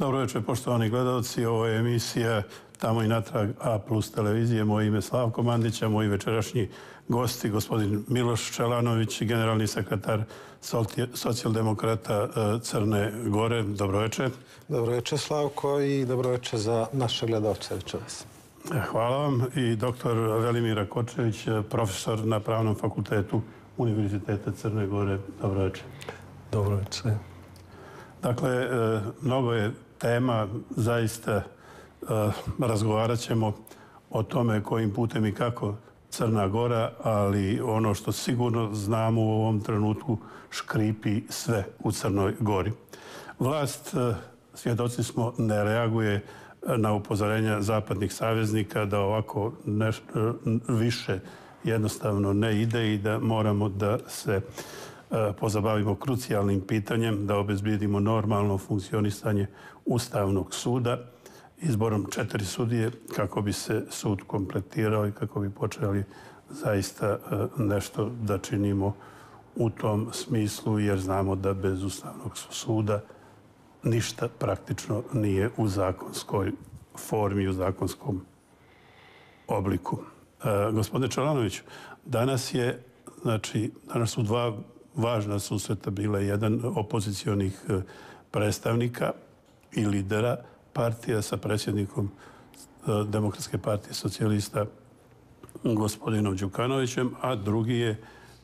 Dobro večer, poštovani gledalci. Ovo je emisija tamo i natrag A plus televizije. Moje ime je Slavko Mandića, moji večerašnji gosti, gospodin Miloš Čelanović, generalni sekretar socijaldemokrata e, Crne Gore. Dobro večer. Dobro večer, Slavko, i dobro večer za naše gledalce. Večer vas. E, hvala vam. I doktor Velimira Kočević, e, profesor na Pravnom fakultetu Univerziteta Crne Gore. Dobro večer. Dobro večer. Dakle, mnogo je tema, zaista eh, razgovarat ćemo o tome kojim putem i kako Crna Gora, ali ono što sigurno znamo u ovom trenutku škripi sve u Crnoj Gori. Vlast, eh, svjedoci smo, ne reaguje na upozorenja zapadnih saveznika da ovako nešto eh, više jednostavno ne ide i da moramo da se E, pozabavimo krucijalnim pitanjem da obezbijedimo normalno funkcionisanje Ustavnog suda izborom četiri sudije kako bi se sud kompletirao i kako bi počeli zaista e, nešto da činimo u tom smislu jer znamo da bez Ustavnog suda ništa praktično nije u zakonskoj formi, u zakonskom obliku. E, gospodine Čalanović, danas je, znači, danas su dva važna susreta bila jedan opozicijonih e, predstavnika i lidera partija sa predsjednikom e, Demokratske partije socijalista gospodinom Đukanovićem, a drugi je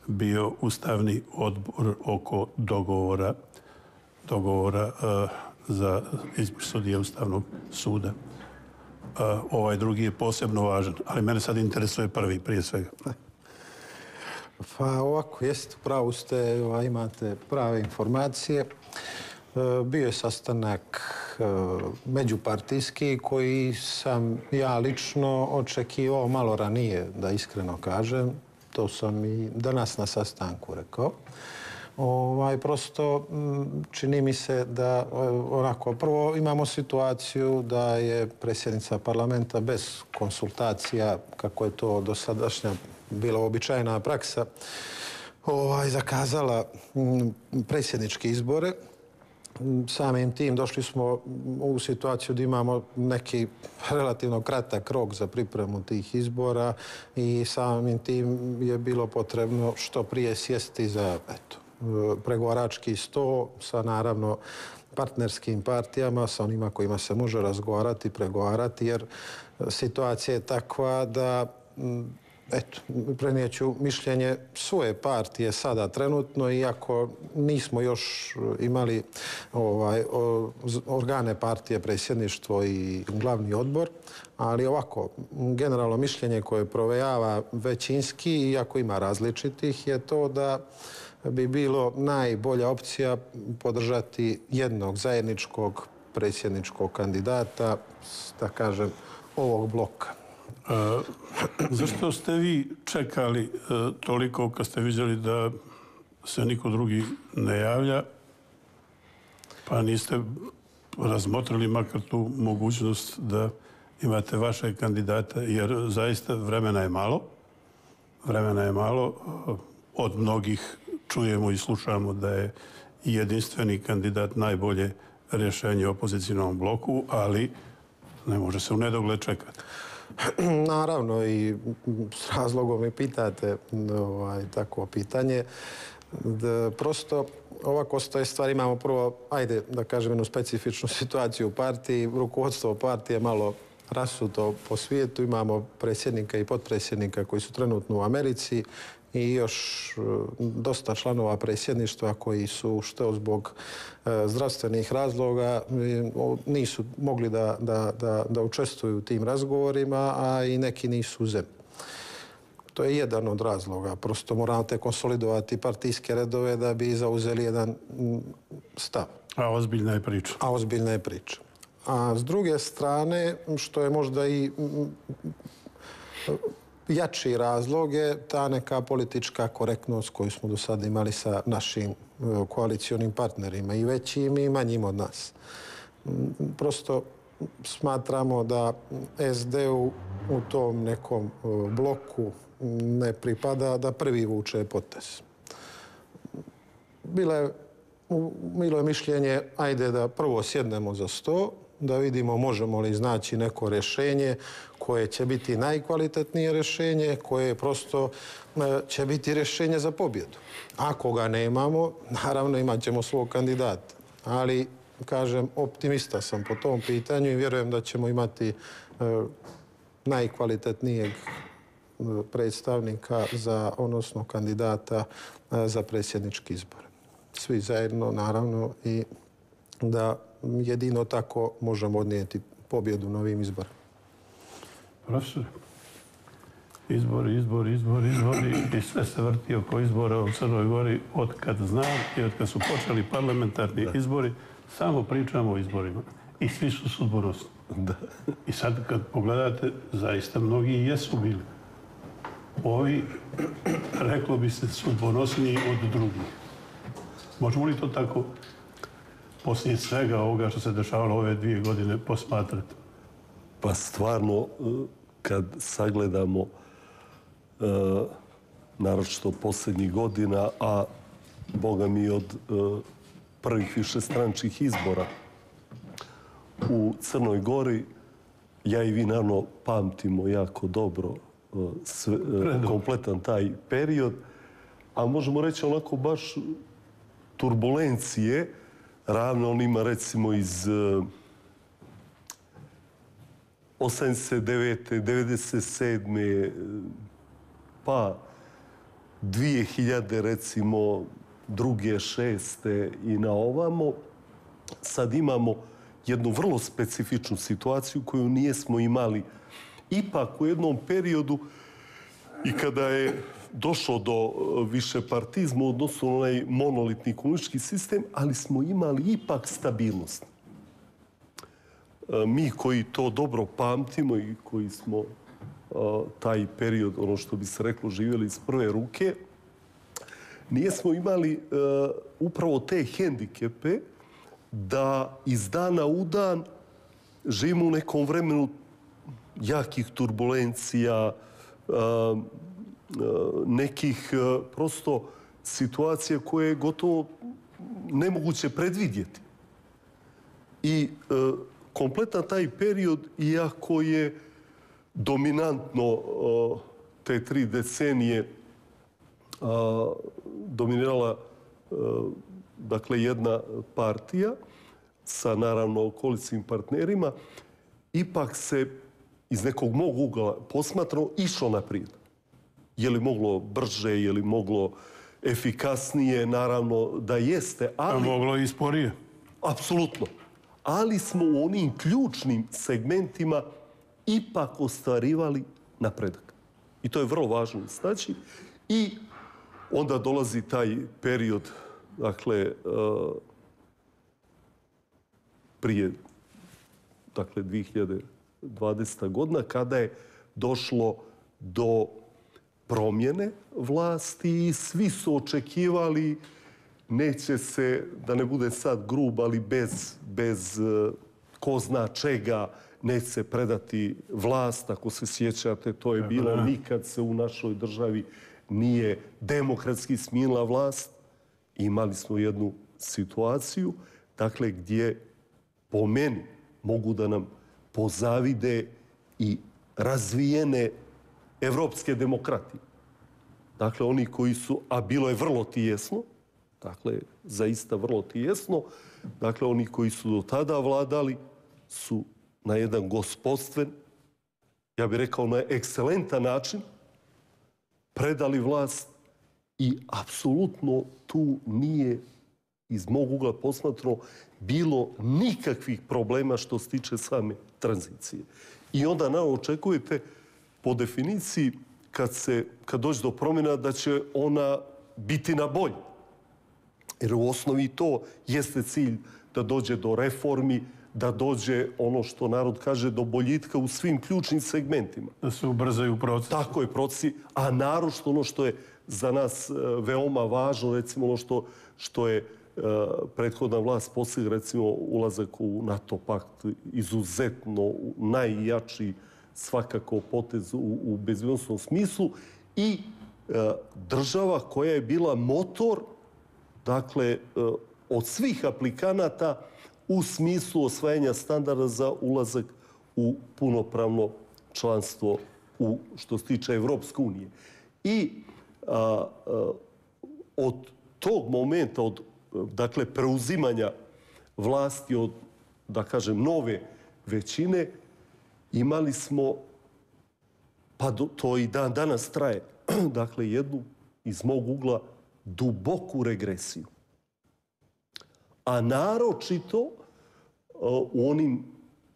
bio ustavni odbor oko dogovora dogovora e, za izbor sudije Ustavnog suda. ovaj drugi je posebno važan, ali mene sad interesuje prvi prije svega. Pa ovako, jeste, pravo ste, imate prave informacije. E, bio je sastanak e, međupartijski koji sam ja lično očekio malo ranije, da iskreno kažem. To sam i danas na sastanku rekao. Ovaj, prosto čini mi se da e, onako, prvo imamo situaciju da je predsjednica parlamenta bez konsultacija, kako je to do sadašnja bila običajna praksa, ovaj, zakazala mm, predsjedničke izbore. Mm, samim tim došli smo u situaciju da imamo neki relativno kratak rok za pripremu tih izbora i samim tim je bilo potrebno što prije sjesti za eto, pregovarački sto sa naravno partnerskim partijama, sa onima kojima se može razgovarati, pregovarati, jer situacija je takva da mm, Eto, prenijeću mišljenje svoje partije sada trenutno, iako nismo još imali ovaj, organe partije, predsjedništvo i glavni odbor, ali ovako, generalno mišljenje koje provejava većinski, iako ima različitih, je to da bi bilo najbolja opcija podržati jednog zajedničkog predsjedničkog kandidata, da kažem, ovog bloka zašto ste vi čekali e, toliko kad ste vidjeli da se niko drugi ne javlja, pa niste razmotrili makar tu mogućnost da imate vaše kandidata, jer zaista vremena je malo. Vremena je malo. E, od mnogih čujemo i slušamo da je jedinstveni kandidat najbolje rješenje opozicijnom bloku, ali ne može se u nedogled čekati. Naravno i s razlogom i pitate ovaj, tako pitanje. Da, prosto ovako stoje stvari imamo prvo, ajde da kažem jednu specifičnu situaciju u partiji. Rukovodstvo partije malo rasuto po svijetu. Imamo predsjednika i potpredsjednika koji su trenutno u Americi i još e, dosta članova predsjedništva koji su što zbog e, zdravstvenih razloga e, nisu mogli da, da, da, da učestvuju u tim razgovorima, a i neki nisu u zemlji. To je jedan od razloga. Prosto morate konsolidovati partijske redove da bi zauzeli jedan stav. A ozbiljna je priča. A ozbiljna je priča. A s druge strane, što je možda i jači razlog je ta neka politička korektnost koju smo do sada imali sa našim e, koalicijonim partnerima i većim i manjim od nas. Mm, prosto smatramo da SD u, tom nekom e, bloku ne pripada da prvi vuče potes. Bilo je, bilo je mišljenje ajde da prvo sjednemo za sto, da vidimo možemo li znaći neko rješenje koje će biti najkvalitetnije rješenje, koje prosto e, će biti rješenje za pobjedu. Ako ga nemamo, naravno imat ćemo svog kandidata. Ali, kažem, optimista sam po tom pitanju i vjerujem da ćemo imati e, najkvalitetnijeg e, predstavnika za, odnosno kandidata za predsjednički izbor. Svi zajedno, naravno, i da jedino tako možemo odnijeti pobjedu na ovim izborima. Profesor, izbor, izbor, izbor, izbor i sve se vrti oko izbora u Crnoj Gori od kad znam i od kad su počeli parlamentarni izbori, samo pričamo o izborima. I svi su sudborosni. Da. I sad kad pogledate, zaista mnogi jesu bili. Ovi, reklo bi se, sudborosniji od drugih. Možemo li to tako poslije svega ovoga što se dešavalo ove dvije godine posmatrati? Pa stvarno, e, kad sagledamo e, naročito posljednjih godina, a boga mi od e, prvih više strančih izbora u Crnoj Gori, ja i vi naravno pamtimo jako dobro e, kompletan taj period, a možemo reći onako baš turbulencije, Ravno ravna onima recimo iz 89. Eh, 97. pa 2000 recimo druge šeste i na ovamo sad imamo jednu vrlo specifičnu situaciju koju nijesmo imali ipak u jednom periodu i kada je došlo do e, više partizma odnosno onaj monolitni komunistički sistem, ali smo imali ipak stabilnost. E, mi koji to dobro pamtimo i koji smo e, taj period, ono što bi se reklo, živjeli iz prve ruke, nije smo imali upravo te hendikepe da iz dana u dan živimo u nekom vremenu jakih turbulencija, Eh, nekih eh, prosto situacija koje je gotovo nemoguće predvidjeti. I eh, kompletan taj period, iako je dominantno te tri decenije dominirala dakle jedna partija sa naravno okolicim partnerima, ipak se iz nekog mog ugla posmatrao išlo naprijed je li moglo brže, je li moglo efikasnije, naravno da jeste, ali... A moglo i sporije. Apsolutno. Ali smo u onim ključnim segmentima ipak ostvarivali napredak. I to je vrlo važno znači. I onda dolazi taj period, dakle, eh, prije dakle, 2020. godina, kada je došlo do promjene vlasti i svi su očekivali neće se, da ne bude sad grub, ali bez, bez e, ko zna čega neće se predati vlast, ako se sjećate, to je bilo nikad se u našoj državi nije demokratski smijenila vlast. Imali smo jednu situaciju, dakle, gdje po meni mogu da nam pozavide i razvijene evropske demokrati, Dakle, oni koji su, a bilo je vrlo tijesno, dakle, zaista vrlo tijesno, dakle, oni koji su do tada vladali su na jedan gospodstven, ja bih rekao na ekscelentan način, predali vlast i apsolutno tu nije iz mog ugla posmatrano bilo nikakvih problema što se tiče same tranzicije. I onda naočekujete očekujete po definiciji kad, se, kad dođe do promjena da će ona biti na bolje. Jer u osnovi to jeste cilj da dođe do reformi, da dođe ono što narod kaže do boljitka u svim ključnim segmentima. Da se ubrzaju procesi. Tako je procesi, a narošto ono što je za nas e, veoma važno, recimo ono što, što je e, prethodna vlast posljed, recimo ulazak u NATO pakt, izuzetno najjačiji svakako potez u, u bezbjednostnom smislu i e, država koja je bila motor dakle e, od svih aplikanata u smislu osvajanja standarda za ulazak u punopravno članstvo u što se tiče Evropske unije. I e, od tog momenta, od dakle preuzimanja vlasti od, da kažem, nove većine, imali smo, pa to i dan danas traje, dakle jednu iz mog ugla duboku regresiju. A naročito e, u onim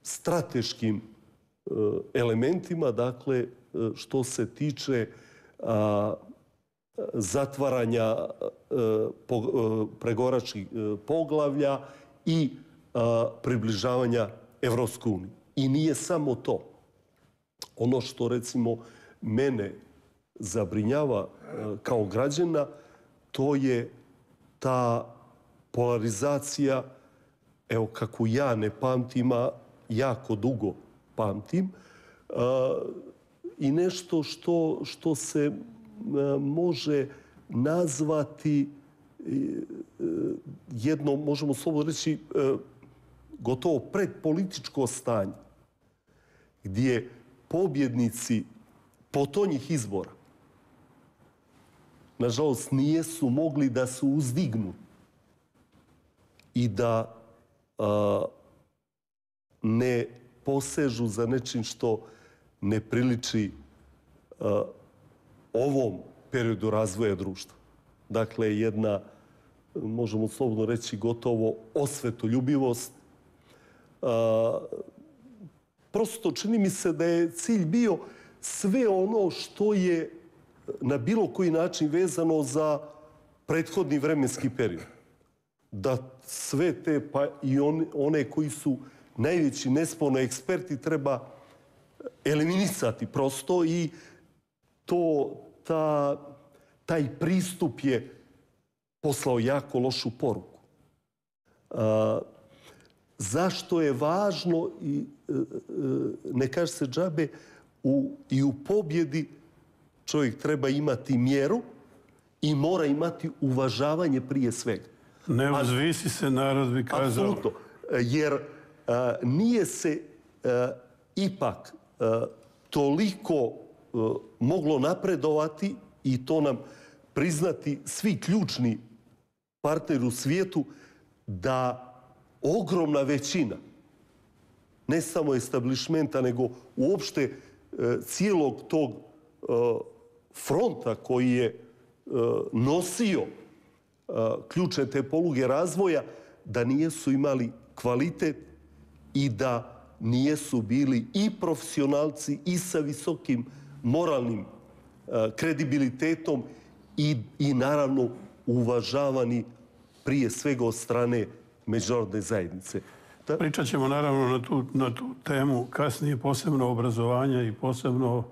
strateškim e, elementima, dakle, e, što se tiče zatvaranja pregoračkih poglavlja i približavanja Evropskoj uniji. I nije samo to. Ono što recimo mene zabrinjava e, kao građana, to je ta polarizacija, evo kako ja ne pamtim, a jako dugo pamtim, e, i nešto što, što se e, može nazvati jedno, možemo slobodno reći, gotovo predpolitičko stanje gdje pobjednici potonjih izbora nažalost nijesu mogli da se uzdignu i da a, ne posežu za nečim što ne priliči ovom periodu razvoja društva. Dakle, jedna, možemo slobodno reći, gotovo osvetoljubivost, a, prosto čini mi se da je cilj bio sve ono što je eh, na bilo koji način vezano za prethodni vremenski period. Da sve te, pa i one koji su najveći nesporno eksperti, treba eliminisati prosto i to, ta, taj pristup je poslao jako lošu poruku. Eh, zašto je važno i e, e, ne kaže se džabe u, i u pobjedi čovjek treba imati mjeru i mora imati uvažavanje prije svega. Ne uzvisi se, narod bi kazao. Absolutno, e, jer nije se ipak toliko moglo napredovati i to nam priznati svi ključni partneri u svijetu da ogromna većina, ne samo establishmenta, nego uopšte e, cijelog tog e, fronta koji je e, nosio ključne te poluge razvoja, da nijesu imali kvalitet i da nijesu bili i profesionalci i sa visokim moralnim kredibilitetom i naravno uvažavani prije svega od strane međunarodne zajednice. Da? Pričat ćemo naravno na tu, na tu temu kasnije posebno obrazovanja i posebno uh,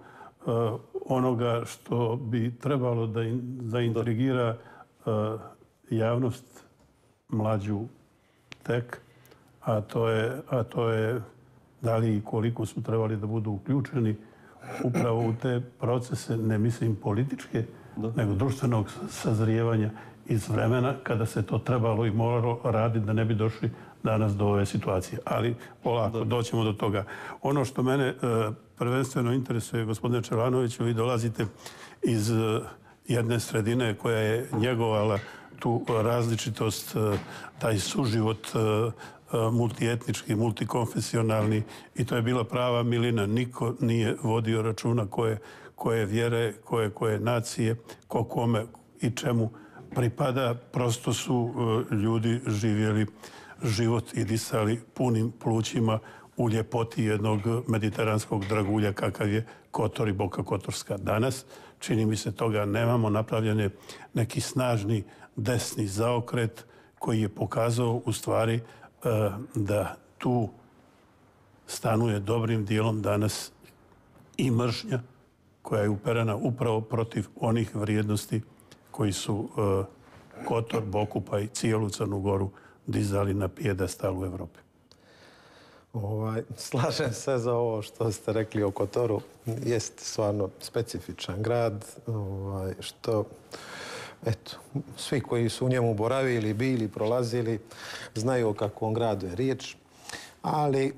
onoga što bi trebalo da zaintrigira uh, javnost mlađu tek, a to, je, a to je da li i koliko su trebali da budu uključeni upravo u te procese, ne mislim političke, nego društvenog sazrijevanja iz vremena kada se to trebalo i moralo raditi da ne bi došli danas do ove situacije. Ali polako, Dobre. doćemo do toga. Ono što mene e, prvenstveno interesuje, gospodine Čelanoviću, vi dolazite iz e, jedne sredine koja je njegovala tu različitost, e, taj suživot e, multikonfesionalni i to je bila prava milina. Niko nije vodio računa koje, koje vjere, koje, koje nacije, ko kome i čemu, pripada, prosto su e, ljudi živjeli život i disali punim plućima u ljepoti jednog mediteranskog dragulja kakav je Kotor i Boka Kotorska. Danas, čini mi se toga, nemamo napravljene neki snažni desni zaokret koji je pokazao u stvari e, da tu stanuje dobrim dijelom danas i mržnja koja je uperana upravo protiv onih vrijednosti koji su e, Kotor, Bokupa i cijelu Crnu Goru dizali na pijedestal u Evropi. Ovaj, slažem se za ovo što ste rekli o Kotoru. Jeste stvarno specifičan grad, ovaj, što Eto, svi koji su u njemu boravili, bili, prolazili, znaju o kakvom gradu je riječ, ali e,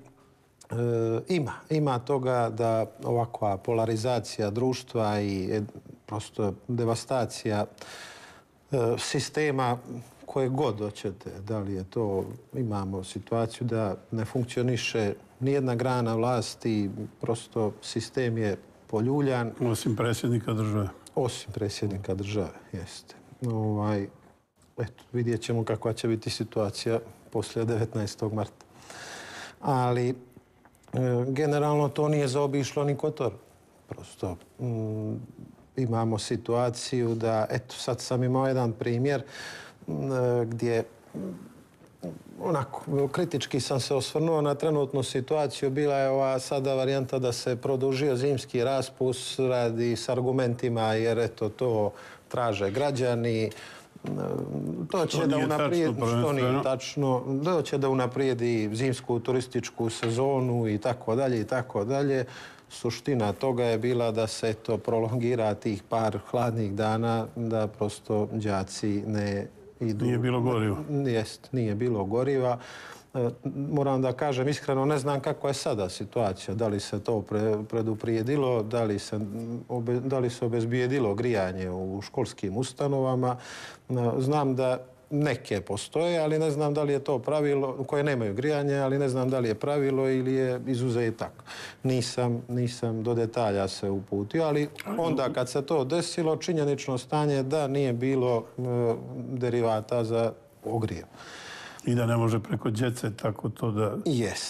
ima, ima toga da ovakva polarizacija društva i prosto devastacija e, sistema koje god hoćete. Da li je to, imamo situaciju da ne funkcioniše nijedna grana vlasti, prosto sistem je poljuljan. Osim predsjednika države. Osim predsjednika države, jeste. Ovaj, eto, vidjet ćemo kakva će biti situacija poslije 19. marta. Ali, e, generalno, to nije zaobišlo ni Kotor. Prosto, mm, imamo situaciju da, eto, sad sam imao jedan primjer e, gdje onako, kritički sam se osvrnuo na trenutnu situaciju. Bila je ova sada varijanta da se produžio zimski raspus radi s argumentima jer eto to traže građani. To će da unaprijedi, što nije tačno, da će da unaprijedi zimsku turističku sezonu i tako dalje i tako dalje suština toga je bila da se to prolongira tih par hladnih dana da prosto džaci ne idu... Nije bilo goriva. Jest, nije bilo goriva. E, moram da kažem iskreno, ne znam kako je sada situacija, da li se to pre, preduprijedilo, da li se, da li se obezbijedilo grijanje u školskim ustanovama. E, znam da neke postoje, ali ne znam da li je to pravilo, u koje nemaju grijanje, ali ne znam da li je pravilo ili je izuzetak. Nisam, nisam do detalja se uputio, ali onda kad se to desilo, činjenično stanje da nije bilo e, derivata za ogrijanje i da ne može preko djece tako to da,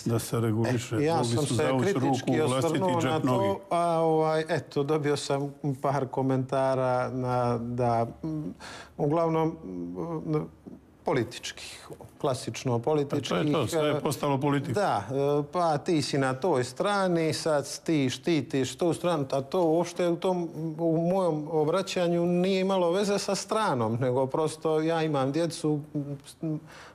da se reguliše. E, ja Mogli sam se kritički osvrnuo na to, nogi. a ovaj, eto, dobio sam par komentara na, da, uglavnom, m, političkih, klasično političkih. Pa to je to, sve je e, postalo politika. Da, e, pa ti si na toj strani, sad ti štitiš tu stranu, a to uopšte u, tom, u mojom obraćanju nije imalo veze sa stranom, nego prosto ja imam djecu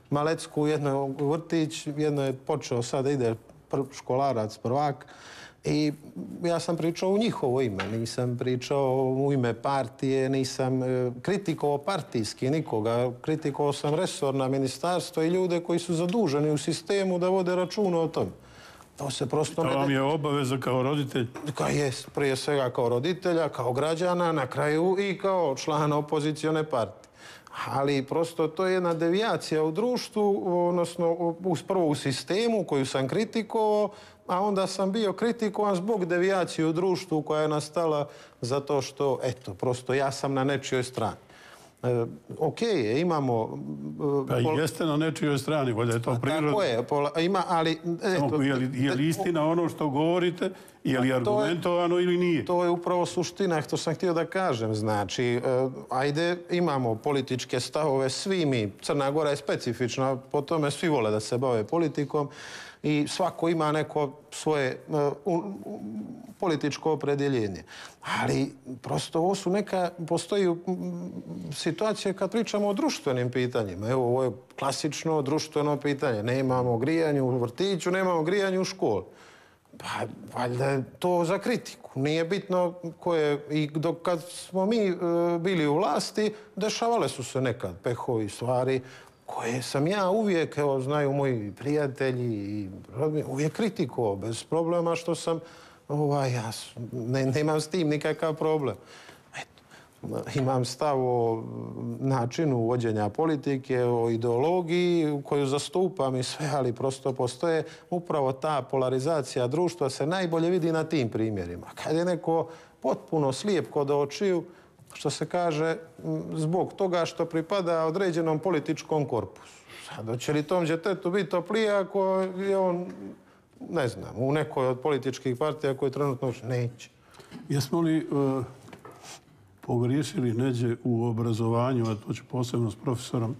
malecku, jedno je vrtić, jedno je počeo sad ide prv, školarac, prvak, I ja sam pričao u njihovo ime, nisam pričao u ime partije, nisam e, kritikovao partijski nikoga, kritikovao sam resorna ministarstvo i ljude koji su zaduženi u sistemu da vode računa o tom. To se prosto ne... To vam je obaveza kao roditelj? Ka jes, prije svega kao roditelja, kao građana, na kraju i kao člana opozicione partije. Ali prosto to je jedna devijacija u društvu, odnosno prvo u sistemu koju sam kritikovao, a onda sam bio kritikovan zbog devijacije u društvu koja je nastala zato što, eto, prosto ja sam na nečijoj strani. E, okej, imamo... E, pa pol... jeste na nečijoj strani, volja je to prirodno. Tako je, ima, ali... je, li, e, istina ono što govorite, je li argumentovano ili nije? To je upravo suština, što sam htio da kažem. Znači, ajde, imamo političke stavove, svi mi, Crna Gora je specifična, po tome svi vole da se bave politikom, i svako ima neko svoje e, političko opredjeljenje. Ali prosto ovo su neka, postoji situacije kad pričamo o društvenim pitanjima. Evo, ovo je klasično društveno pitanje. Ne imamo grijanje u vrtiću, ne imamo grijanje u školu. Pa, valjda je to za kritiku. Nije bitno ko je... I dok kad smo mi e, bili u vlasti, dešavale su se nekad pehovi stvari, koje sam ja uvijek, evo, znaju moji prijatelji i rodmi, uvijek kritikuo, bez problema što sam, ovaj, ja nemam s tim nikakav problem. Eto, imam stav o načinu vođenja politike, o ideologiji koju zastupam i sve, ali prosto postoje upravo ta polarizacija društva se najbolje vidi na tim primjerima. Kad je neko potpuno slijep kod očiju, što se kaže, zbog toga što pripada određenom političkom korpusu. Sada će li tom djetetu biti toplije ako je on, ne znam, u nekoj od političkih partija koji trenutno už neće? Jesmo li e, pogriješili neđe u obrazovanju, a to će posebno s profesorom,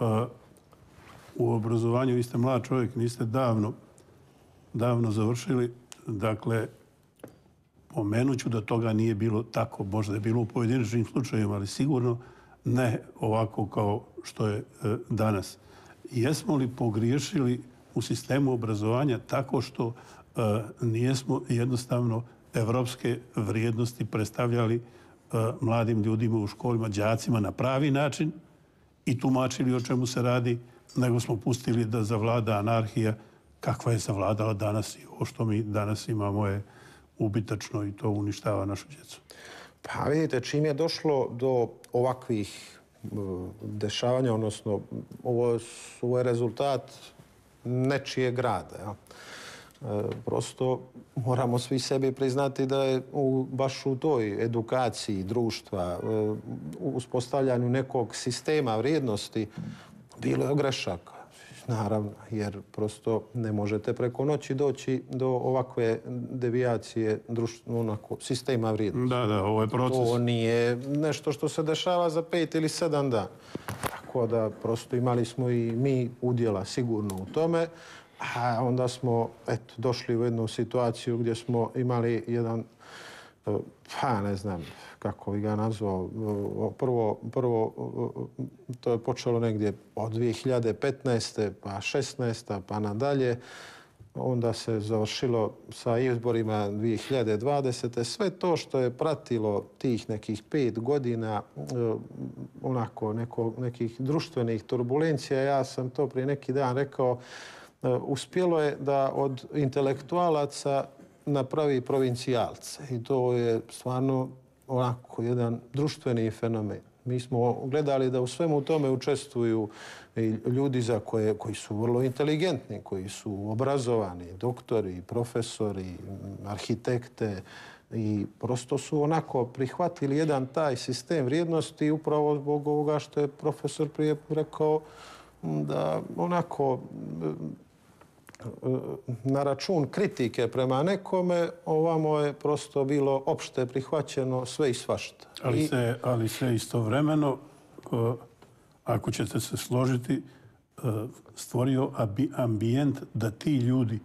e, u obrazovanju, vi ste mlad čovjek, niste davno, davno završili, dakle, pomenuću da toga nije bilo tako, možda je bilo u pojedinačnim slučajima, ali sigurno ne ovako kao što je e, danas. Jesmo li pogriješili u sistemu obrazovanja tako što e, nijesmo jednostavno evropske vrijednosti predstavljali e, mladim ljudima u školima, džacima na pravi način i tumačili o čemu se radi, nego smo pustili da zavlada anarhija kakva je zavladala danas i ovo što mi danas imamo je ubitačno i to uništava našu djecu. Pa vidite, čim je došlo do ovakvih e, dešavanja, odnosno ovo su rezultat nečije grada. Ja. E, prosto moramo svi sebi priznati da je u, baš u toj edukaciji društva, e, uspostavljanju nekog sistema vrijednosti, bilo je grešaka naravno, jer prosto ne možete preko noći doći do ovakve devijacije društvo, onako, sistema vrijednosti. Da, da, ovo je proces. To nije nešto što se dešava za pet ili sedam dan. Tako da prosto imali smo i mi udjela sigurno u tome. A onda smo eto, došli u jednu situaciju gdje smo imali jedan, pa ne znam, kako bi ga nazvao, prvo, prvo to je počelo negdje od 2015. pa 16. pa nadalje, onda se završilo sa izborima 2020. Sve to što je pratilo tih nekih pet godina e, onako neko, nekih društvenih turbulencija, ja sam to prije neki dan rekao, e, uspjelo je da od intelektualaca napravi provincijalce. I to je stvarno onako jedan društveni fenomen. Mi smo gledali da u svemu tome učestvuju i ljudi za koje, koji su vrlo inteligentni, koji su obrazovani, doktori, profesori, arhitekte i prosto su onako prihvatili jedan taj sistem vrijednosti upravo zbog ovoga što je profesor prije rekao da onako na račun kritike prema nekome, ovamo je prosto bilo opšte prihvaćeno sve i svašta. Ali se, ali se istovremeno, ako ćete se složiti, e, stvorio ambijent da ti ljudi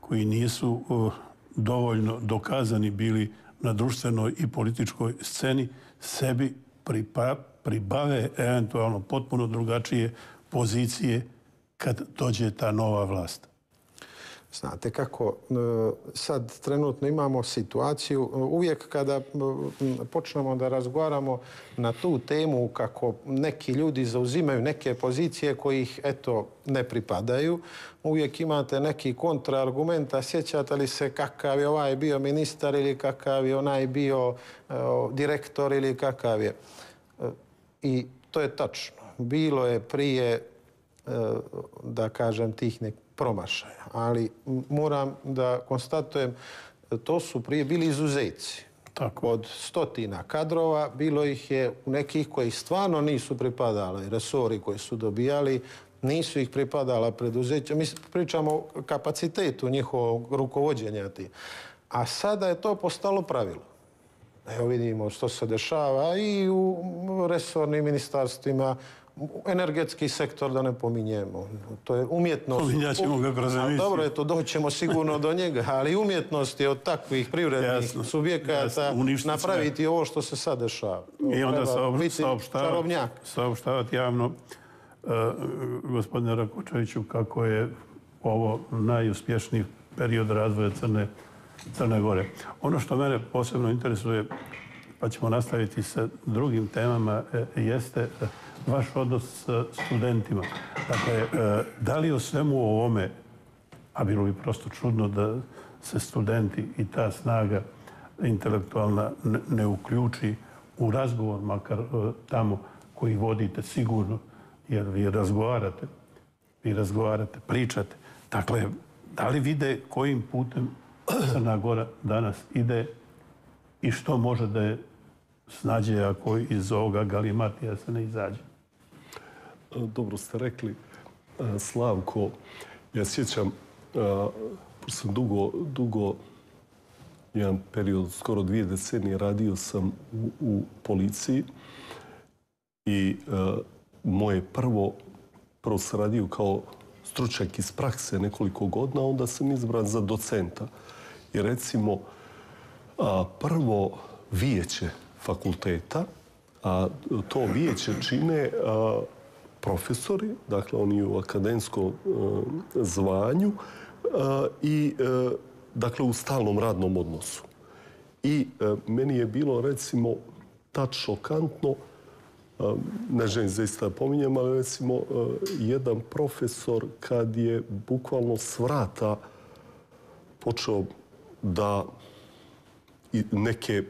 koji nisu dovoljno dokazani bili na društvenoj i političkoj sceni sebi pribave eventualno potpuno drugačije pozicije kad dođe ta nova vlast. Znate kako, e, sad trenutno imamo situaciju, e, uvijek kada e, počnemo da razgovaramo na tu temu kako neki ljudi zauzimaju neke pozicije koji ih eto, ne pripadaju, uvijek imate neki kontraargument, a sjećate li se kakav je ovaj bio ministar ili kakav je onaj bio direktor ili kakav je. I to je tačno. Bilo je prije da kažem tih nek promašaja. Ali moram da konstatujem, to su prije bili izuzetci. Tako. Od stotina kadrova bilo ih je u nekih koji stvarno nisu pripadali. Resori koji su dobijali nisu ih pripadala preduzeća. Mi pričamo o kapacitetu njihovog rukovodđenja ti. A sada je to postalo pravilo. Evo vidimo što se dešava i u resornim ministarstvima, energetski sektor, da ne pominjemo. To je umjetnost... Pominjaćemo ga kroz emisiju. Dobro, eto, doćemo sigurno do njega, ali umjetnost je od takvih privrednih subjekata napraviti sve. ovo što se sad dešava. I onda saopštavati javno e, gospodine Rakočeviću kako je ovo najuspješniji period razvoja Crne, Crne Gore. Ono što mene posebno interesuje, pa ćemo nastaviti sa drugim temama, e, jeste vaš odnos s studentima. Dakle, e, da li o svemu o ovome, a bilo bi prosto čudno da se studenti i ta snaga intelektualna ne uključi u razgovor, makar e, tamo koji vodite sigurno, jer vi razgovarate, vi razgovarate, pričate. Dakle, da li vide kojim putem Crna Gora danas ide i što može da je snađe ako iz ovoga galimatija se ne izađe? dobro ste rekli, e, Slavko. Ja sjećam, e, pošto sam dugo, dugo jedan period, skoro dvije decenije, radio sam u, policiji i e, moje prvo, prvo sam radio kao stručak iz prakse nekoliko godina, onda sam izbran za docenta. I recimo, prvo vijeće fakulteta, a to vijeće čine profesori, dakle oni u akademskom eh, zvanju eh, i eh, dakle u stalnom radnom odnosu. I meni je bilo recimo tad šokantno, ne želim zaista da pominjem, ali recimo jedan profesor kad je bukvalno svrata počeo da neke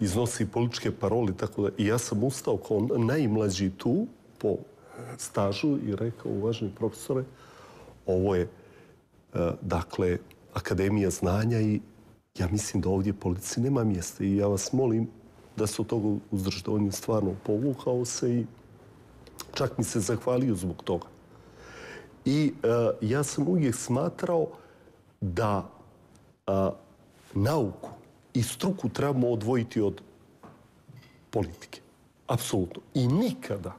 iznosi političke parole, tako da i ja sam ustao kao najmlađi tu po stažu i rekao, uvažni profesore, ovo je, e, dakle, Akademija znanja i ja mislim da ovdje policiji nema mjesta i ja vas molim da se od toga uzdržite. On je stvarno povukao se i čak mi se zahvalio zbog toga. I e, ja sam uvijek smatrao da e, nauku i struku trebamo odvojiti od politike. Apsolutno. I nikada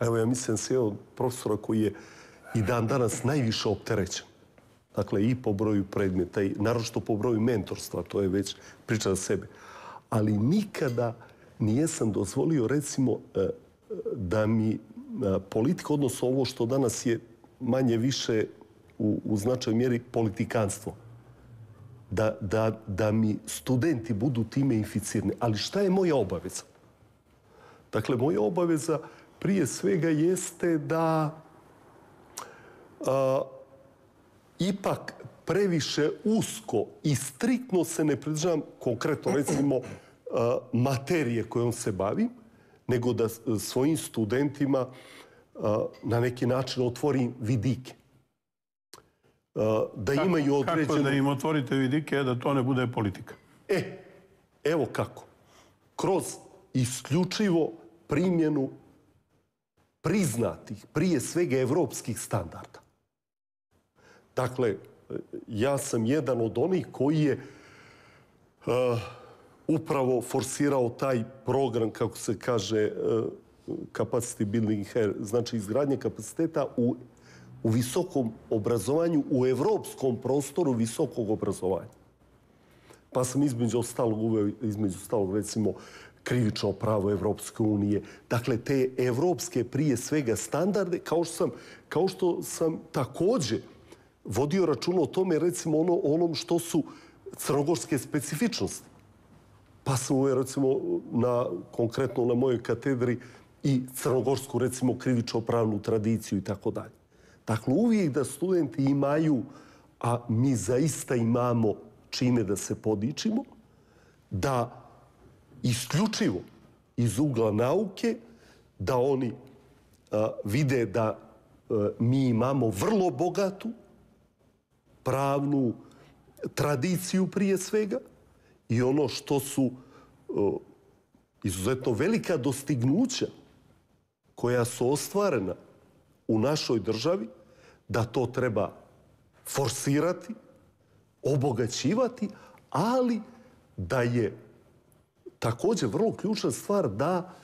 Evo, ja mislim se od profesora koji je i dan danas najviše opterećen. Dakle, i po broju predmeta, i naročito po broju mentorstva, to je već priča za sebe. Ali nikada nijesam dozvolio, recimo, e, e, da mi e, politika, odnosno ovo što danas je manje više u, u značaju mjeri politikanstvo, da, da, da mi studenti budu time inficirani. Ali šta je moja obaveza? Dakle, moja obaveza prije svega jeste da a, ipak previše usko i striktno se ne pridržavam konkretno recimo a, materije kojom se bavim, nego da svojim studentima na neki način otvorim vidike. da imaju određene... Kako da im otvorite vidike, da to ne bude politika? E, evo kako. Kroz isključivo primjenu priznatih, prije svega evropskih standarda. Dakle, e, ja sam jedan od onih koji je e, upravo forsirao taj program, kako se kaže, uh, capacity building here, znači izgradnje kapaciteta u, u visokom obrazovanju, u evropskom prostoru visokog obrazovanja. Pa sam između ostalog uveo, između ostalog, recimo, krivično pravo Evropske unije, dakle te evropske prije svega standarde, kao što sam, kao što sam također vodio račun o tome, recimo ono, onom što su crnogorske specifičnosti. Pa smo, recimo, na, konkretno na mojoj katedri i crnogorsku, recimo, krivično-pravnu tradiciju i tako dalje. Dakle, uvijek da studenti imaju, a mi zaista imamo čime da se podičimo, da isključivo iz ugla nauke da oni e, vide da e, mi imamo vrlo bogatu pravnu tradiciju prije svega i ono što su e, izuzetno velika dostignuća koja su ostvarena u našoj državi da to treba forsirati, obogaćivati, ali da je takođe vrlo ključna stvar da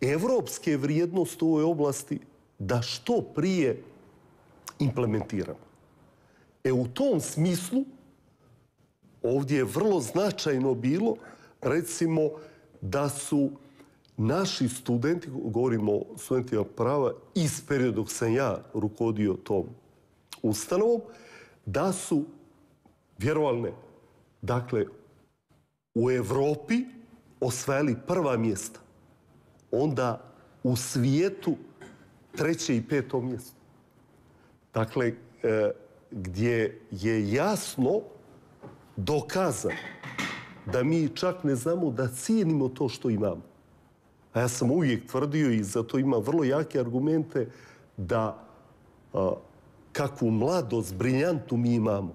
evropske vrijednosti u ovoj oblasti da što prije implementiramo. E u tom smislu ovdje je vrlo značajno bilo recimo da su naši studenti, govorimo o studentima prava iz perioda dok sam ja rukodio tom ustanovom, da su vjerovalne, dakle, u Evropi osvajali prva mjesta, onda u svijetu treće i peto mjesto. Dakle, e, gdje je jasno dokazano da mi čak ne znamo da cijenimo to što imamo. A ja sam uvijek tvrdio i zato ima vrlo jake argumente da a, e, kakvu mladost, briljantu mi imamo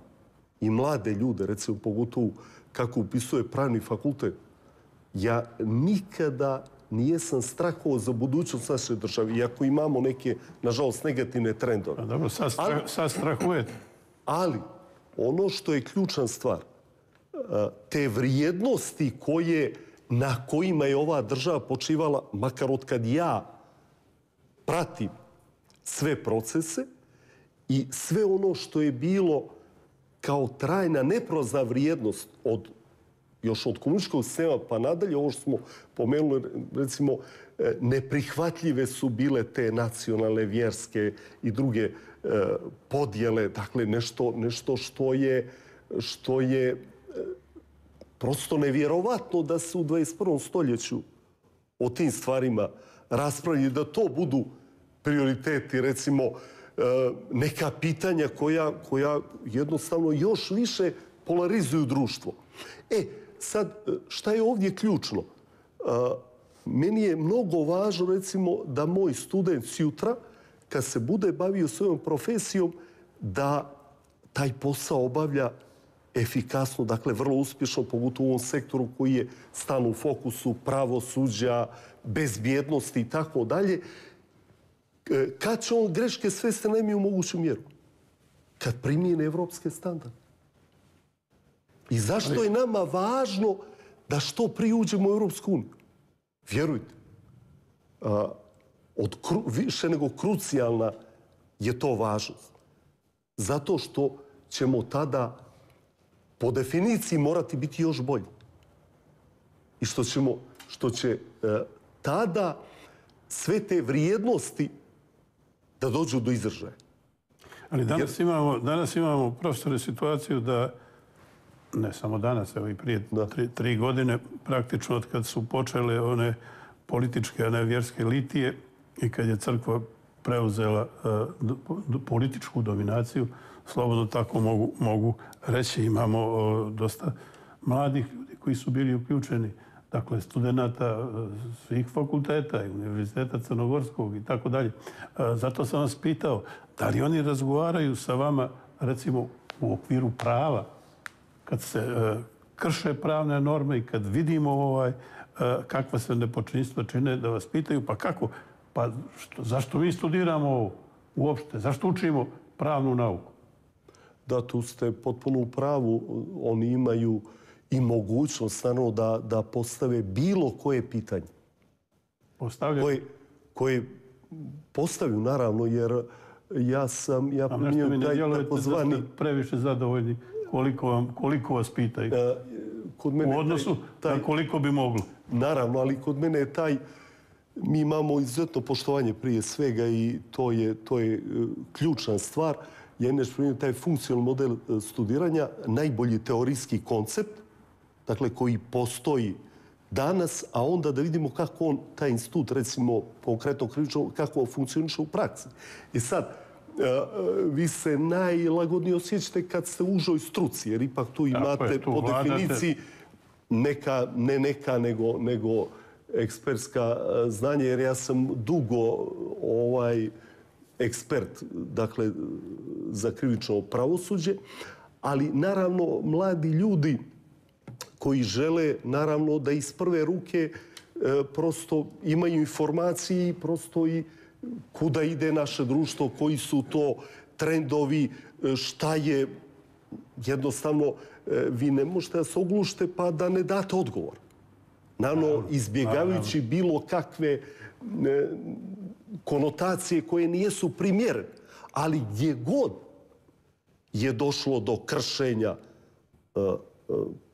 i mlade ljude, recimo pogotovo kako upisuje pravni fakultet, ja nikada nijesam strahovao za budućnost naše države, iako imamo neke, nažalost, negativne trendove. Dobro, sad, sad strahujete. Ali, ono što je ključan stvar, e, te vrijednosti koje, na kojima je ova država počivala, makar od kad ja pratim sve procese i sve ono što je bilo kao trajna neproza vrijednost od još od komunističkog sistema pa nadalje, ovo što smo pomenuli, recimo, e, neprihvatljive su bile te nacionalne, vjerske i druge e, podjele, dakle, nešto, nešto što je, što je e, prosto nevjerovatno da se u 21. stoljeću o tim stvarima raspravlja da to budu prioriteti, recimo, neka pitanja koja, koja jednostavno još više polarizuju društvo. E, sad, e, šta je ovdje ključno? E, meni je mnogo važno, recimo, da moj student sutra, kad se bude bavio svojom profesijom, da taj posao obavlja efikasno, dakle, vrlo uspješno, pogotovo u ovom sektoru koji je stan u fokusu pravosuđa, bezbjednosti i tako dalje. E, kad će on greške sve se najmi u moguću mjeru? Kad primijene evropske standarde. I zašto je nama važno da što prije uđemo u Europsku uniju? Vjerujte, a, od više nego krucijalna je to važnost. Zato što ćemo tada po definiciji morati biti još bolji. I što ćemo, što će e, tada sve te vrijednosti da dođu do izražaja. Ali danas, imamo, danas imamo profesore situaciju da ne samo danas, evo i prije da. tri, tri godine, praktično od kad su počele one političke, a ne vjerske litije i kad je crkva preuzela e, političku dominaciju, slobodno tako mogu, mogu reći, imamo e, dosta mladih ljudi koji su bili uključeni, dakle studenta e, svih fakulteta i univerziteta Crnogorskog i tako dalje. Zato sam vas pitao, da li oni razgovaraju sa vama, recimo, u okviru prava kad se e, krše pravne norme i kad vidimo ovaj, e, kakva se nepočinjstva čine, da vas pitaju, pa kako, pa zašto mi studiramo uopšte, zašto učimo pravnu nauku? Da, tu ste potpuno u pravu. Oni imaju i mogućnost stano da, da postave bilo koje pitanje. Postavljaju? Koje, koje postavljaju, naravno, jer ja sam... Ja A nešto mi ne djelujete da ste previše zadovoljni koliko, vam, koliko vas pitaju? kod mene u odnosu taj, na koliko bi moglo? Naravno, ali kod mene je taj... Mi imamo izuzetno poštovanje prije svega i to je, to je e, ključna stvar. Ja nešto spominjem taj funkcionalni model e, studiranja, najbolji teorijski koncept, dakle koji postoji danas, a onda da vidimo kako on, taj institut, recimo konkretno krivično, kako funkcioniše u praksi. I e sad, vi se najlagodnije osjećate kad ste užoj struci, jer ipak tu imate po definiciji neka, ne neka, nego, nego ekspertska znanja, jer ja sam dugo ovaj ekspert dakle, za krivično pravosuđe, ali naravno mladi ljudi koji žele naravno da iz prve ruke e, prosto imaju informacije i prosto i kuda ide naše društvo, koji su to trendovi, e, šta je jednostavno, e, vi ne možete da se oglušte pa da ne date odgovor. Nano, izbjegavajući bilo kakve e, konotacije koje nijesu primjerene, ali gdje god je došlo do kršenja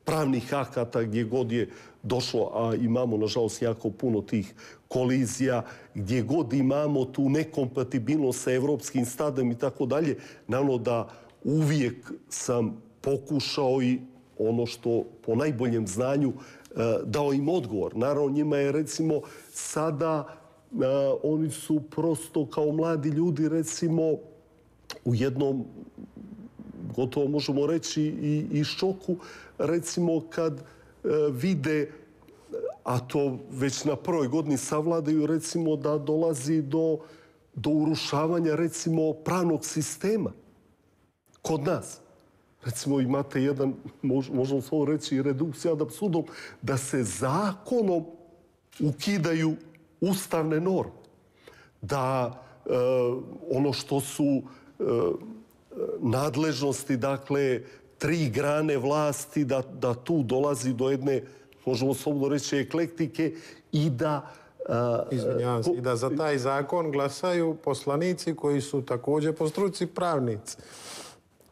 pravnih akata, gdje god je došlo, a imamo nažalost jako puno tih kolizija, gdje god imamo tu nekompatibilnost sa evropskim stadom i tako dalje, naravno da uvijek sam pokušao i ono što po najboljem znanju e, dao im odgovor. Naravno njima je recimo sada e, oni su prosto kao mladi ljudi recimo u jednom gotovo možemo reći i, i šoku recimo kad E, vide a to već na prvoj godini savladaju recimo da dolazi do do urušavanja recimo pranog sistema kod nas recimo imate jedan možemo samo reći redukcija ad absurdom da se zakonom ukidaju ustavne norme da e, ono što su e, nadležnosti dakle tri grane vlasti, da, da tu dolazi do jedne, možemo slobodno reći, eklektike i da... A, ko... i da za taj zakon glasaju poslanici koji su također postruci pravnici.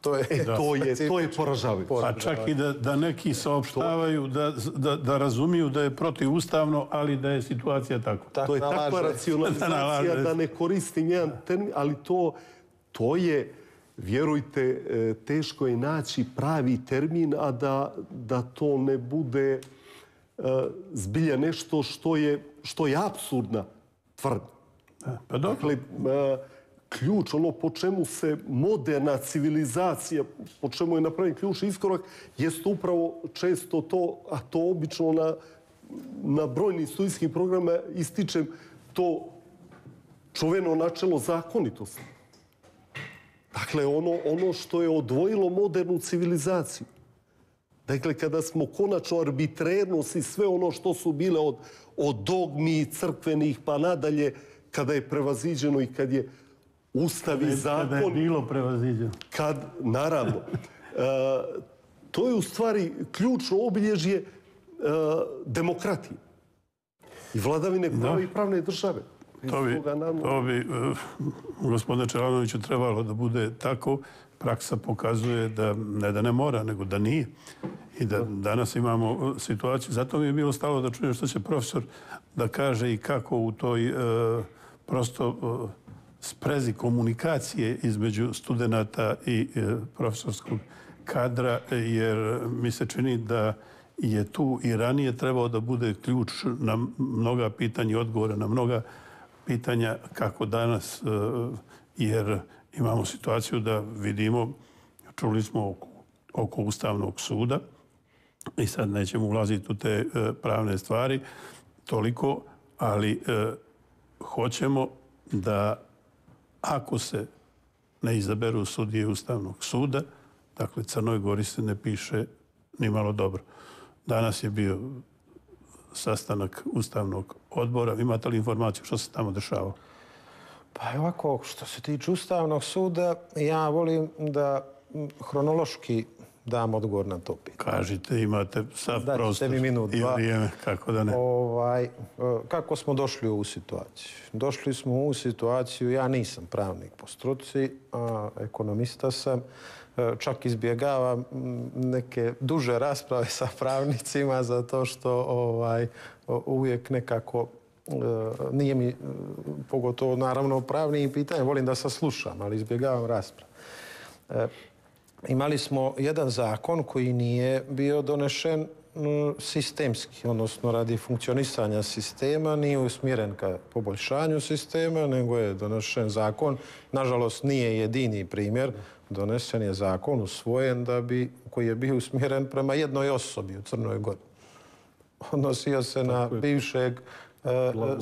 To je, e, to je, to je poražavajuće. Pa čak i da, da neki saopštavaju, da, da, da razumiju da je protivustavno, ali da je situacija takva. to je nalaže. takva racionalizacija da, ne koristi jedan termin, ali to, to je vjerujte, e, teško je naći pravi termin, a da to ne bude e, zbilja nešto što je apsurdna tvrdna. E, pa dakle, ključ, ono po čemu se moderna civilizacija, po čemu je napravljen ključ iskorak, jeste upravo često to, a to obično na brojni studijski programe ističem to čoveno načelo zakonitosti. Dakle, ono, ono što je odvojilo modernu civilizaciju. Dakle, kada smo konačno arbitrernost i sve ono što su bile od, od dogmi crkvenih pa nadalje, kada je prevaziđeno i kad je ustavi kada je, zakon... Kada je bilo prevaziđeno. Kad, naravno. e, to je u stvari ključno obilježje e, demokratije i vladavine prave i pravne države. To bi, eh, gospodine Čelanoviću, trebalo da bude tako. Praksa pokazuje da ne da ne mora, nego da nije. I da danas imamo eh, situaciju. Zato mi je bilo stalo da čujem što će profesor da kaže i kako u toj eh, prosto sprezi komunikacije između studenta i e, profesorskog kadra, jer mi se čini da je tu i ranije trebao da bude ključ na mnoga pitanja i odgovore na mnoga pitanja pitanja kako danas, e, jer imamo situaciju da vidimo, čuli smo oko, Ustavnog suda i sad nećemo ulaziti u te e, pravne stvari toliko, ali e, hoćemo da ako se ne izaberu sudije Ustavnog suda, dakle Crnoj Gori se ne piše ni malo dobro. Danas je bio sastanak Ustavnog odbora. Imate li informaciju što se tamo dešava? Pa je ovako, što se tiče Ustavnog suda, ja volim da hronološki dam odgovor na to pitanje. Kažite, imate sav da, prostor mi minut, i kako da ne. Ovaj, e, kako smo došli u ovu situaciju? Došli smo u ovu situaciju, ja nisam pravnik po struci, ekonomista sam, E, čak izbjegava neke duže rasprave sa pravnicima za to što ovaj, uvijek nekako e, nije mi e, pogotovo naravno pravni pitanje, volim da se slušam, ali izbjegavam rasprave. Imali smo jedan zakon koji nije bio donešen sistemski, odnosno radi funkcionisanja sistema, nije usmjeren ka poboljšanju sistema, nego je donošen zakon. Nažalost, nije jedini primjer donesen je zakon usvojen da bi, koji je bio usmjeren prema jednoj osobi u Crnoj Gori. Odnosio se na bivšeg uh,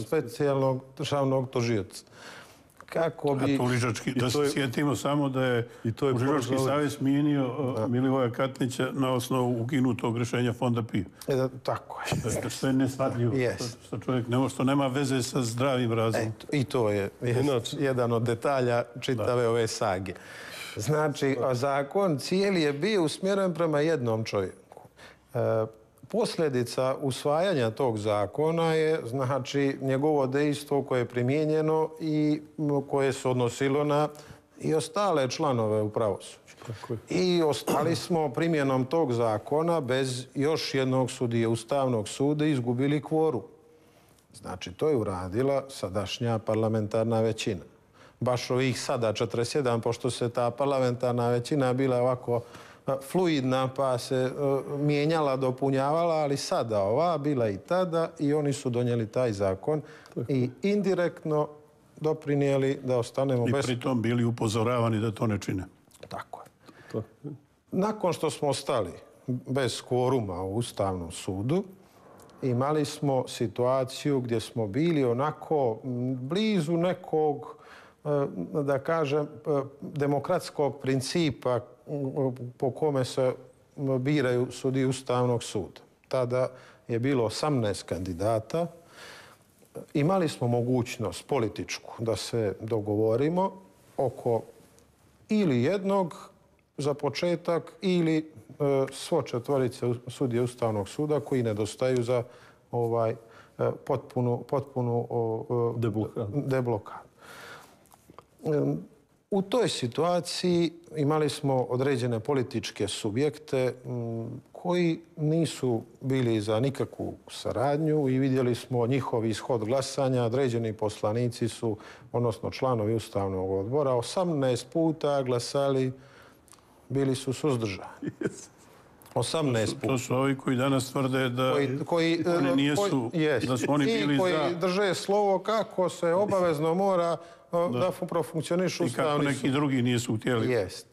specijalnog državnog tožioca. Kako bi... A to ližački, da se sjetimo samo da je, i to Ližački zove... savjez mijenio e, Milivoja Katnića na osnovu ukinutog rješenja fonda PIV. E, da, tako je. Što je nesvadljivo. Yes. Što, što čovjek nema, što nema veze sa zdravim razumom. E, I to je jedan od detalja čitave ove sage. Znači, zakon cijeli je bio usmjeren prema jednom čovjeku. E, posljedica usvajanja tog zakona je, znači, njegovo dejstvo koje je primijenjeno i koje se odnosilo na i ostale članove u pravosuđu. I ostali smo primjenom tog zakona bez još jednog sudije Ustavnog suda izgubili kvoru. Znači, to je uradila sadašnja parlamentarna većina baš ovih sada 47, pošto se ta parlamentarna većina bila ovako e, fluidna, pa se e, mijenjala, dopunjavala, ali sada ova bila i tada i oni su donijeli taj zakon i indirektno doprinijeli da ostanemo bez... I pritom bili upozoravani da to ne čine. Tako je. Tako. Nakon što smo ostali bez kvoruma u Ustavnom sudu, imali smo situaciju gdje smo bili onako blizu nekog E, da kažem, e, demokratskog principa po kome se biraju sudi Ustavnog suda. Tada je bilo 18 kandidata. Imali smo mogućnost političku da se dogovorimo oko ili jednog za početak ili e, svo četvorice sudije Ustavnog suda koji nedostaju za ovaj e, potpunu, potpunu deblokadu. U toj situaciji imali smo određene političke subjekte koji nisu bili za nikakvu saradnju i vidjeli smo njihov ishod glasanja. Određeni poslanici su, odnosno članovi Ustavnog odbora, 18 puta glasali, bili su suzdržani. 18 puta. To su, ovi koji danas tvrde da koji, koji, oni nisu, da su oni bili koji za... koji drže slovo kako se obavezno mora da upravo funkcioniš ustavni sud. I kako neki drugi nisu utjeli. Jest.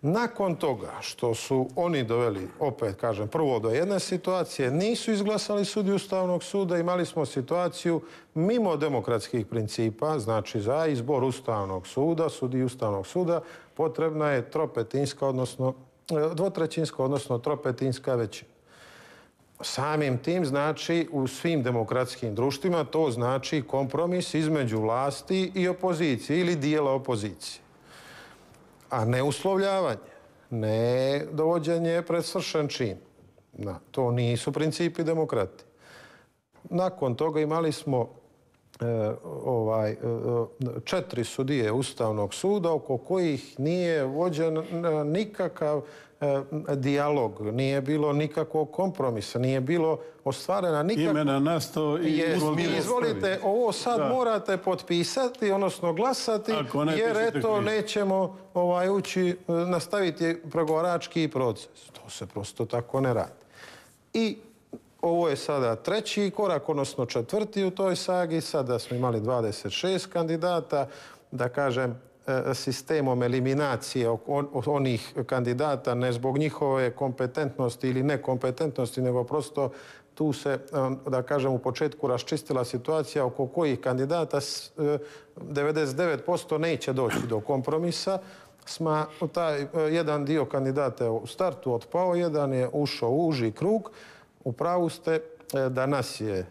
Nakon toga što su oni doveli, opet kažem, prvo do jedne situacije, nisu izglasali sudi Ustavnog suda, imali smo situaciju mimo demokratskih principa, znači za izbor Ustavnog suda, sudi Ustavnog suda, potrebna je tropetinska, odnosno e, dvotrećinska, odnosno tropetinska većina. Samim tim znači u svim demokratskim društvima to znači kompromis između vlasti i opozicije ili dijela opozicije. A ne uslovljavanje, ne dovođenje pred svršen čin. Na, to nisu principi demokrati. Nakon toga imali smo e, ovaj, e, četiri sudije Ustavnog suda oko kojih nije vođen e, nikakav E, dijalog, nije bilo nikako kompromisa, nije bilo ostvarena nikakva... Imena nasto i je, izvolite, izvolite ovo sad morate potpisati, odnosno glasati, ne jer eto nećemo ovaj, ući e, nastaviti pregovarački proces. To se prosto tako ne radi. I ovo je sada treći korak, odnosno četvrti u toj sagi, sada smo imali 26 kandidata, da kažem, E, sistemom eliminacije onih kandidata, ne zbog njihove kompetentnosti ili nekompetentnosti, nego prosto tu se, e, da kažem, u početku raščistila situacija oko kojih kandidata 99% e, neće doći do kompromisa. Sma taj jedan dio kandidata je u startu otpao, jedan je ušao u uži krug. Upravo ste, danas je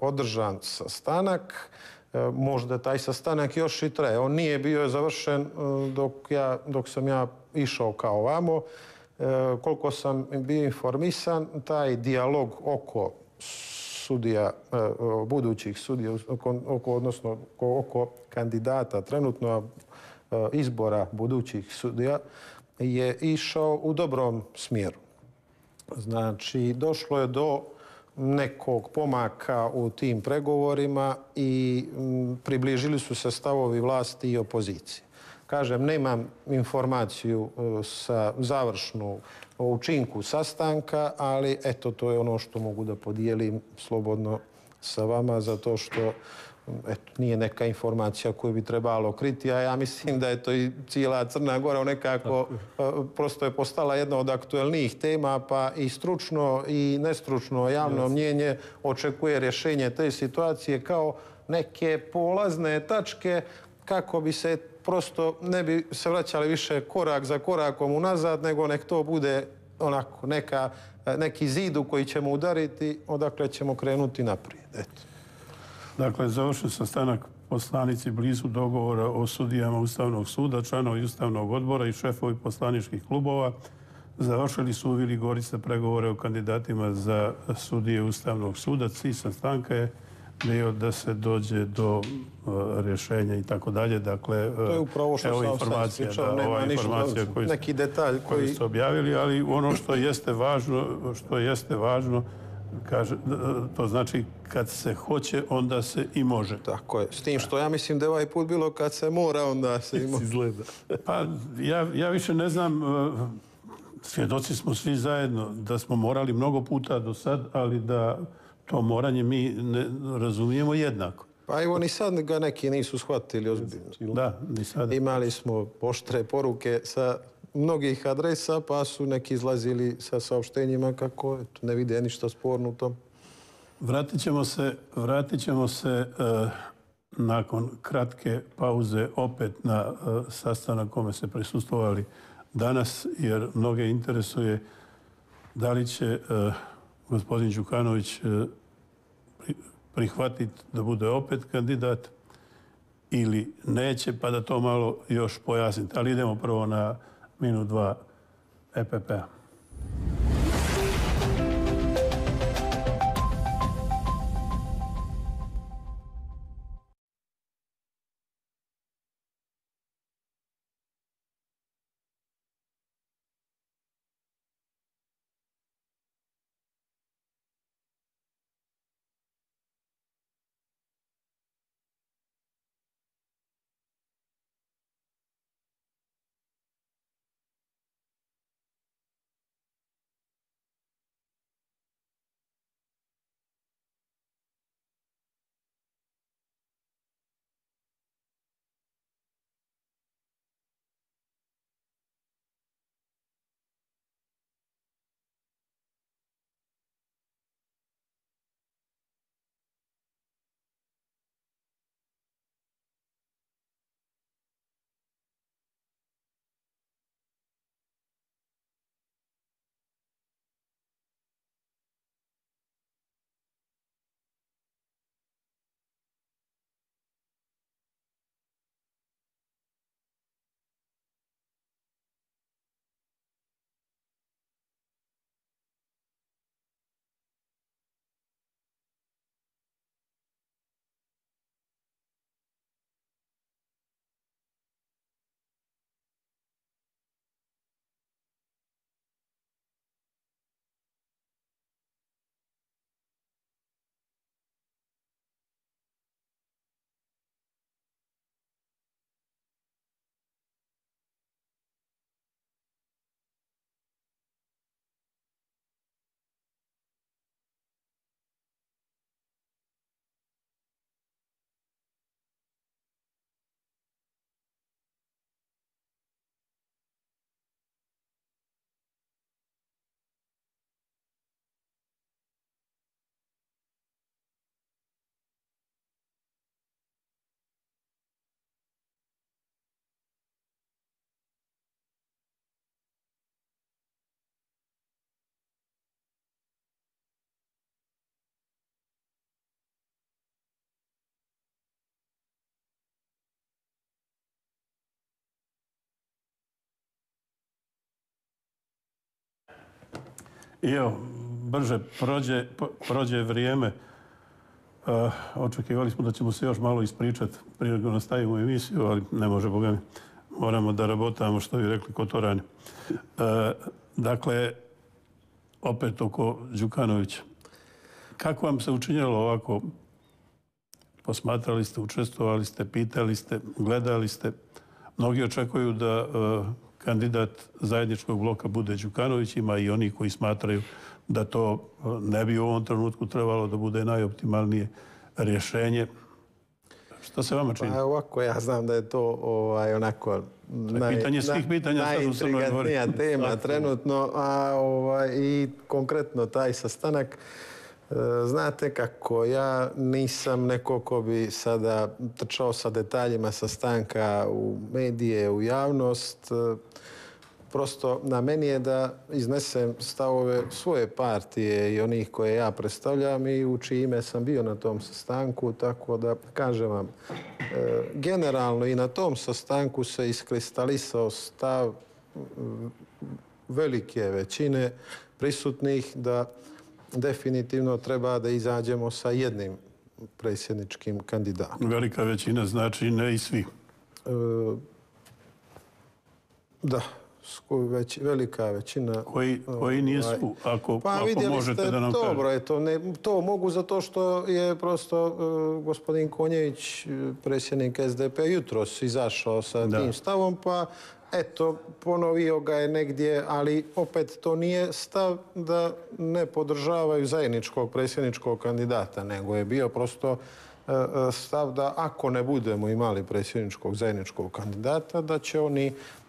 održan sastanak, E, možda taj sastanak još i traje. On nije bio završen e, dok, ja, dok sam ja išao kao vamo. E, koliko sam bio informisan, taj dijalog oko sudija, budućih sudija, oko, odnosno oko, kandidata trenutno izbora budućih sudija, je išao u dobrom smjeru. Znači, došlo je do nekog pomaka u tim pregovorima i mm, približili su se stavovi vlasti i opozicije. Kažem, nemam informaciju e, sa završnu učinku sastanka, ali eto, to je ono što mogu da podijelim slobodno sa vama, zato što eto, nije neka informacija koju bi trebalo kriti, a ja mislim da je to i cijela Crna Gora nekako e, prosto je postala jedna od aktuelnijih tema, pa i stručno i nestručno javno yes. mnjenje očekuje rješenje te situacije kao neke polazne tačke kako bi se prosto ne bi se vraćali više korak za korakom unazad, nego nek to bude onako neka, e, neki zid u koji ćemo udariti, odakle ćemo krenuti naprijed. Eto. Dakle, završen sastanak poslanici blizu dogovora o sudijama Ustavnog suda, članovi Ustavnog odbora i šefovi poslaničkih klubova. Završili su uvili Gorica pregovore o kandidatima za sudije Ustavnog suda. Cilj sastanka je bio da se dođe do e, rješenja i tako dalje. Dakle, e, to je upravo što evo informacija, koju, neki detalj koji... koji objavili, ali ono što jeste važno, što jeste važno, kaže, to znači kad se hoće, onda se i može. Tako je. S tim što ja mislim da je ovaj put bilo kad se mora, onda se i može. Izgleda. Pa ja, ja više ne znam, e, svjedoci smo svi zajedno da smo morali mnogo puta do sad, ali da to moranje mi ne razumijemo jednako. Pa i oni sad ga neki nisu shvatili ozbiljno. Da, ni sad. Imali smo poštre poruke sa mnogih adresa, pa su neki izlazili sa saopštenjima kako eto, ne vide ništa sporno u tom. Vratit ćemo se, vratit ćemo se eh, nakon kratke pauze opet na eh, sastanak kome se prisustovali danas, jer mnoge interesuje da li će eh, gospodin Đukanović prihvatiti da bude opet kandidat ili neće, pa da to malo još pojasnite. Ali idemo prvo na minus 2 EPP. I evo, brže prođe, prođe vrijeme. E, očekivali smo da ćemo se još malo ispričati prije nego nastavimo emisiju, ali ne može, Boga mi. Moramo da rabotamo što bi rekli Kotorani. E, dakle, opet oko Đukanovića. Kako vam se učinjalo ovako? Posmatrali ste, učestvovali ste, pitali ste, gledali ste. Mnogi očekuju da e, kandidat zajedničkog bloka bude Đukanović, ima i oni koji smatraju da to e, ne bi u ovom trenutku trebalo da bude najoptimalnije rješenje. Što se vama čini? Pa ovako, ja znam da je to ovaj, onako... Naj, pitanje svih pitanja sad u Srnoj Gori. tema trenutno, a ovaj, i konkretno taj sastanak. Znate kako, ja nisam neko ko bi sada trčao sa detaljima sa stanka u medije, u javnost. Prosto na meni je da iznesem stavove svoje partije i onih koje ja predstavljam i u čiji ime sam bio na tom sastanku, tako da kažem vam, e, generalno i na tom sastanku se iskristalisao stav velike većine prisutnih da definitivno treba da izađemo sa jednim predsjedničkim kandidatom. Velika većina znači ne i svi. E, da, već, velika većina. Koji, koji nisu, ovaj, ako, pa, ako vidjeli možete ste, da nam dobro, kaže. Eto, ne, to mogu zato što je prosto e, gospodin Konjević, predsjednik SDP, jutros izašao sa tim stavom, pa Eto, ponovio ga je negdje, ali opet to nije stav da ne podržavaju zajedničkog predsjedničkog kandidata, nego je bio prosto e, e, stav da ako ne budemo imali predsjedničkog zajedničkog kandidata, da će oni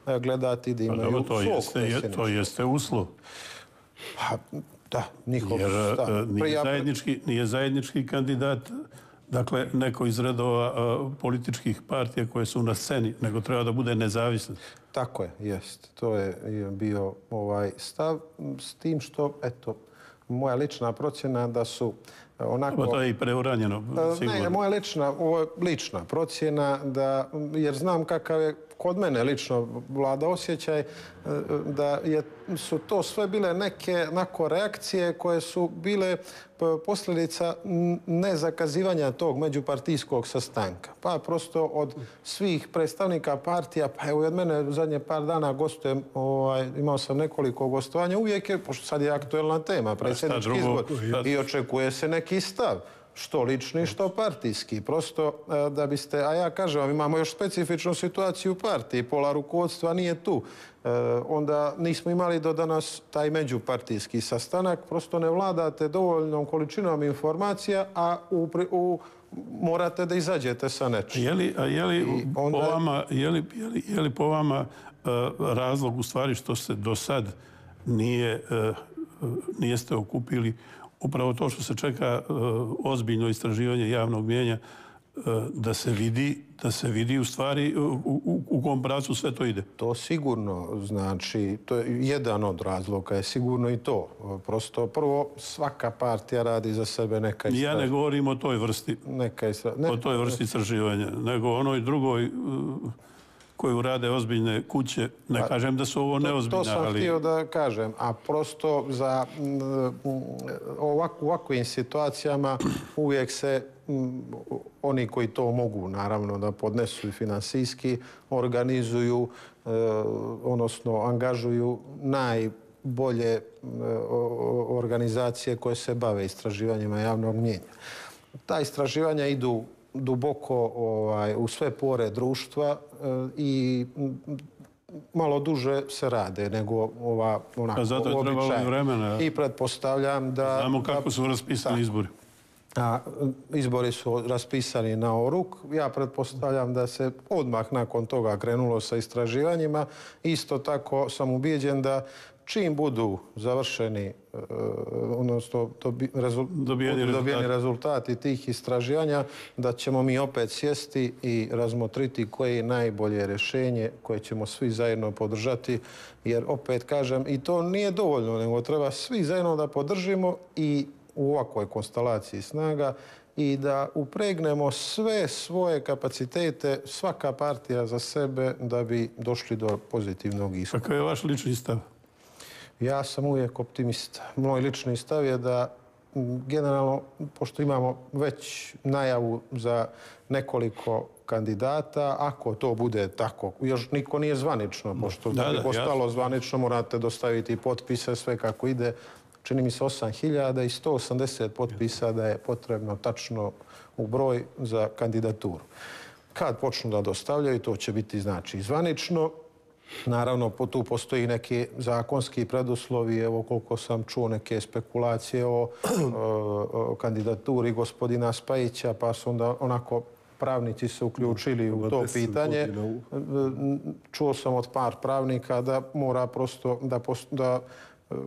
e, gledati da pa imaju pa, to svog jeste, To jeste uslov. Pa, da, njihov stav. Nije zajednički, nije zajednički kandidat dakle, neko iz redova političkih partija koje su na sceni, nego treba da bude nezavisan. Tako je, jest. To je bio ovaj stav s tim što, eto, moja lična procjena da su e, onako... Ovo to je i preuranjeno, e, sigurno. Ne, moja lična, ovo je lična procjena da, jer znam kakav je kod mene lično vlada osjećaj e, da je, su to sve bile neke nako reakcije koje su bile e, posljedica nezakazivanja tog međupartijskog sastanka. Pa prosto od svih predstavnika partija, pa evo i od mene zadnje par dana gostujem, ovaj, imao sam nekoliko gostovanja, uvijek je, pošto sad je aktuelna tema, predsjednički izbor i očekuje se neki stav što lični, što partijski. Prosto e, da biste, a ja kažem vam, imamo još specifičnu situaciju u partiji, pola rukovodstva nije tu. E, onda nismo imali do danas taj međupartijski sastanak. Prosto ne vladate dovoljnom količinom informacija, a u, u, morate da izađete sa nečim. Je li, a je li, onda... po vama, je li, je li, po vama e, razlog u stvari što se do sad nije, e, nijeste okupili upravo to što se čeka e, ozbiljno istraživanje javnog mjenja, e, da se vidi da se vidi u stvari u, u, u kom pravcu sve to ide. To sigurno znači, to je jedan od razloga, je sigurno i to. Prosto prvo svaka partija radi za sebe neka istraž... Ja ne govorim o toj vrsti. Neka istraž... ne, o toj vrsti istraživanja, nego onoj drugoj e, koju rade ozbiljne kuće. Ne pa, kažem da su ovo neozbiljne, ali... To sam htio da kažem, a prosto za ovako, ovakvim situacijama uvijek se oni koji to mogu naravno da podnesu i finansijski organizuju e, odnosno angažuju naj bolje organizacije koje se bave istraživanjima javnog mnjenja. Ta istraživanja idu duboko ovaj, u sve pore društva e, i malo duže se rade nego ova onako, zato je trebalo vremena. I pretpostavljam da... Znamo kako su raspisani izbori. A, izbori su raspisani na oruk. Ja pretpostavljam da se odmah nakon toga krenulo sa istraživanjima. Isto tako sam ubijeđen da čim budu završeni e, odnosno dobi, rezul, dobijeni, rezultati. tih istraživanja, da ćemo mi opet sjesti i razmotriti koje je najbolje rješenje koje ćemo svi zajedno podržati jer opet kažem i to nije dovoljno nego treba svi zajedno da podržimo i u ovakvoj konstelaciji snaga i da upregnemo sve svoje kapacitete, svaka partija za sebe, da bi došli do pozitivnog ishoda. Kako je vaš lični stav? Ja sam uvijek optimist. Moj lični stav je da generalno, pošto imamo već najavu za nekoliko kandidata, ako to bude tako, još niko nije zvanično, pošto da, da, da zvanično, morate dostaviti potpise, sve kako ide, čini mi se 8000 i 180 potpisa da je potrebno tačno u broj za kandidaturu. Kad počnu da dostavljaju, to će biti znači zvanično, Naravno, tu postoji neki zakonski preduslovi, evo koliko sam čuo neke spekulacije o, o, kandidaturi gospodina Spajića, pa su onda onako pravnici se uključili u to pitanje. Čuo sam od par pravnika da mora prosto da, post, da Eh,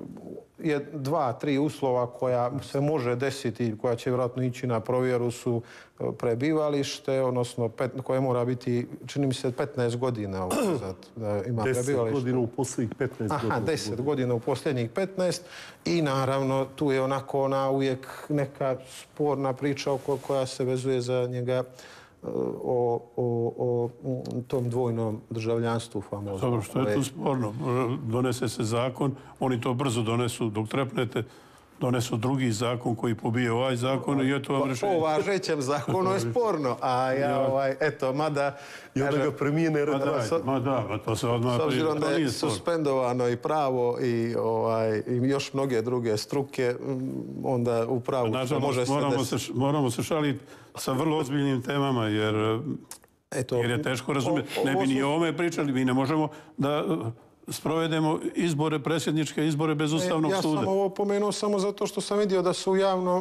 je dva, tri uslova koja se može desiti, koja će vjerojatno ići na provjeru su eh, prebivalište, odnosno koje mora biti, čini mi se, 15 godina ovo, ima 10 prebivalište. 10 godina u posljednjih 15 godina. Aha, 10 godina u posljednjih 15 i naravno tu je onako ona uvijek neka sporna priča oko koja se vezuje za njega o, o, o tom dvojnom državljanstvu famoznom. Dobro, što je to sporno? Donese se zakon, oni to brzo donesu dok trepnete, donesu drugi zakon koji pobije ovaj zakon i eto vam rešenje. Po važećem zakonu je sporno, a ja ovaj, eto, mada... I onda ga premijene redrasa. Ma, da, ma to se odmah... S obzirom da je suspendovano i pravo i, ovaj, i još mnoge druge struke, mm, onda u pravu Nažalost, može se desiti. Moramo, se šaliti sa vrlo ozbiljnim temama, jer... Eto, jer je teško razumjeti. Ne bi ni o ovome pričali, mi ne možemo da sprovedemo izbore, presjedničke izbore bez e, ustavnog suda. Ja sam ovo pomenuo samo zato što sam vidio da se u, javno,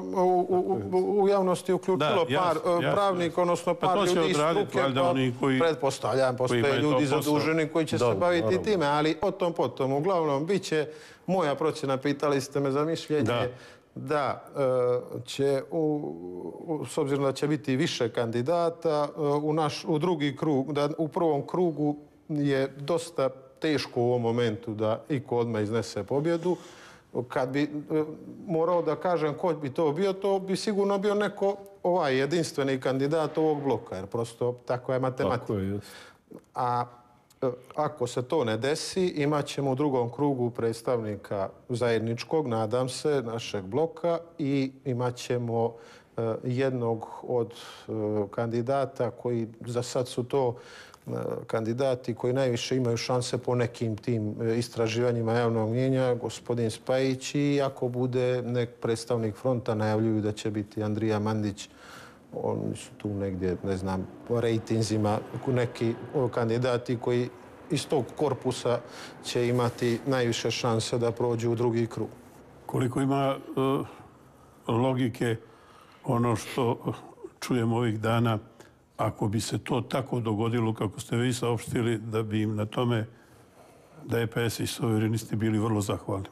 u, javnosti uključilo par pravnika, e, pravnik, jasno. odnosno pa par ljudi iz struke, pa koji, predpostavljam, postoje ljudi zaduženi koji će se baviti time, ali o tom potom, uglavnom, bit će moja procjena, pitali ste me za mišljenje, da, e, će, s obzirom da će biti više kandidata, u, naš, u drugi krug, da u prvom krugu je dosta teško u ovom momentu da iko odmah iznese pobjedu. Kad bi e, morao da kažem ko bi to bio, to bi sigurno bio neko ovaj jedinstveni kandidat ovog bloka, jer prosto tako je matematika. Tako je, A e, ako se to ne desi, imat ćemo u drugom krugu predstavnika zajedničkog, nadam se, našeg bloka i imat ćemo e, jednog od kandidata koji za sad su to E, kandidati koji najviše imaju šanse po nekim tim e, istraživanjima javnog mnjenja, gospodin Spajić i ako bude nek predstavnik fronta, najavljuju da će biti Andrija Mandić. Oni su tu negdje, ne znam, po rejtinzima neki e, kandidati koji iz tog korpusa će imati najviše šanse da prođu u drugi krug. Koliko ima logike ono što čujemo ovih dana ako bi se to tako dogodilo kako ste vi saopštili, da bi im na tome da je PS i suverenisti bili vrlo zahvalni.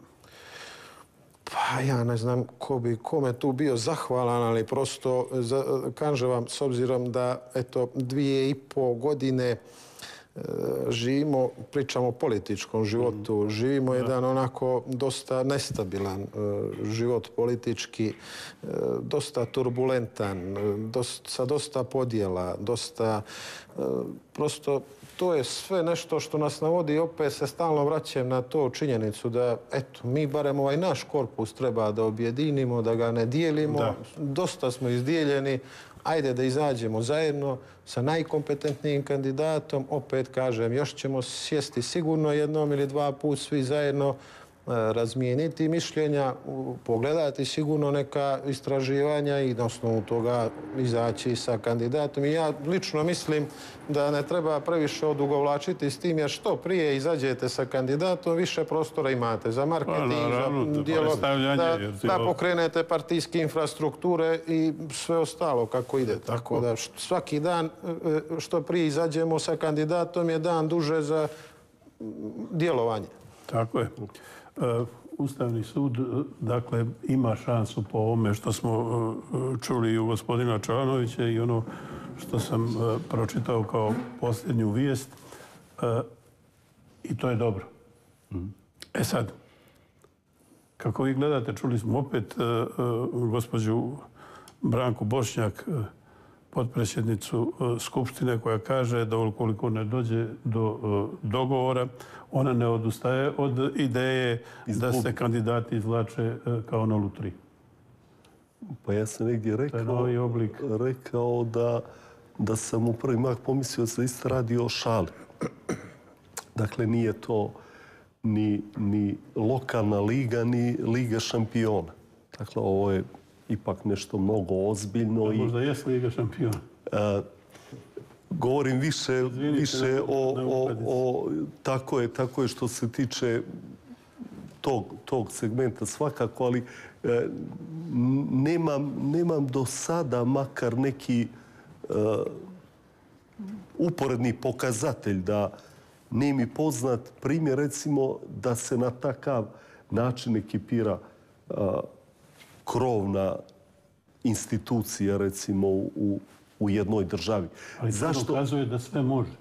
Pa ja ne znam ko bi kome tu bio zahvalan, ali prosto kanže vam s obzirom da eto dvije i po godine živimo, pričamo o političkom životu, mhm. živimo jedan onako dosta nestabilan e, život politički, e, dosta turbulentan, e, sa dosta podjela, dosta... Prosto, to je sve nešto što nas navodi i opet se stalno vraćam na to činjenicu da, eto, mi barem ovaj naš korpus treba da objedinimo, da ga ne dijelimo. Dosta smo izdijeljeni, ajde da izađemo zajedno sa najkompetentnijim kandidatom, opet kažem, još ćemo sjesti sigurno jednom ili dva put svi zajedno, E, razmijeniti mišljenja, pogledati sigurno neka istraživanja i na osnovu toga izaći sa kandidatom. I ja lično mislim da ne treba previše odugovlačiti s tim, jer što prije izađete sa kandidatom, više prostora imate za marketing, pa, za dijelo, da, pokrenete partijske infrastrukture i sve ostalo kako ide. tako da svaki dan e, e, što prije izađemo sa kandidatom je dan duže za djelovanje. Tako je. Eh, Ustavni sud eh, dakle ima šansu po ome što smo eh, čuli u gospodina Čanovića i ono što sam pročitao kao posljednju vijest. I to je dobro. Mhm. E sad, kako vi gledate, čuli smo opet gospođu Branku Bošnjak, potpredsjednicu e, Skupštine koja kaže da ukoliko ne dođe do e, dogovora, ona ne odustaje od ideje da se kandidati izvlače e, kao na lutri. Pa ja sam negdje rekao, rekao da, da sam u prvi mak pomislio da se isto radi o šali. Dakle, nije to ni, ni lokalna liga, ni liga šampiona. Dakle, ovo je ipak nešto mnogo ozbiljno. Da, možda jes Liga šampiona. E, govorim više, Izvinite, o, o, o, tako je, tako je što se tiče tog, tog segmenta svakako, ali e, nemam, do sada makar neki e, uporedni pokazatelj da ne mi poznat primjer recimo da se na takav način ekipira e, krovna institucija, recimo, u, u jednoj državi. Ali to Zašto... ukazuje da sve može.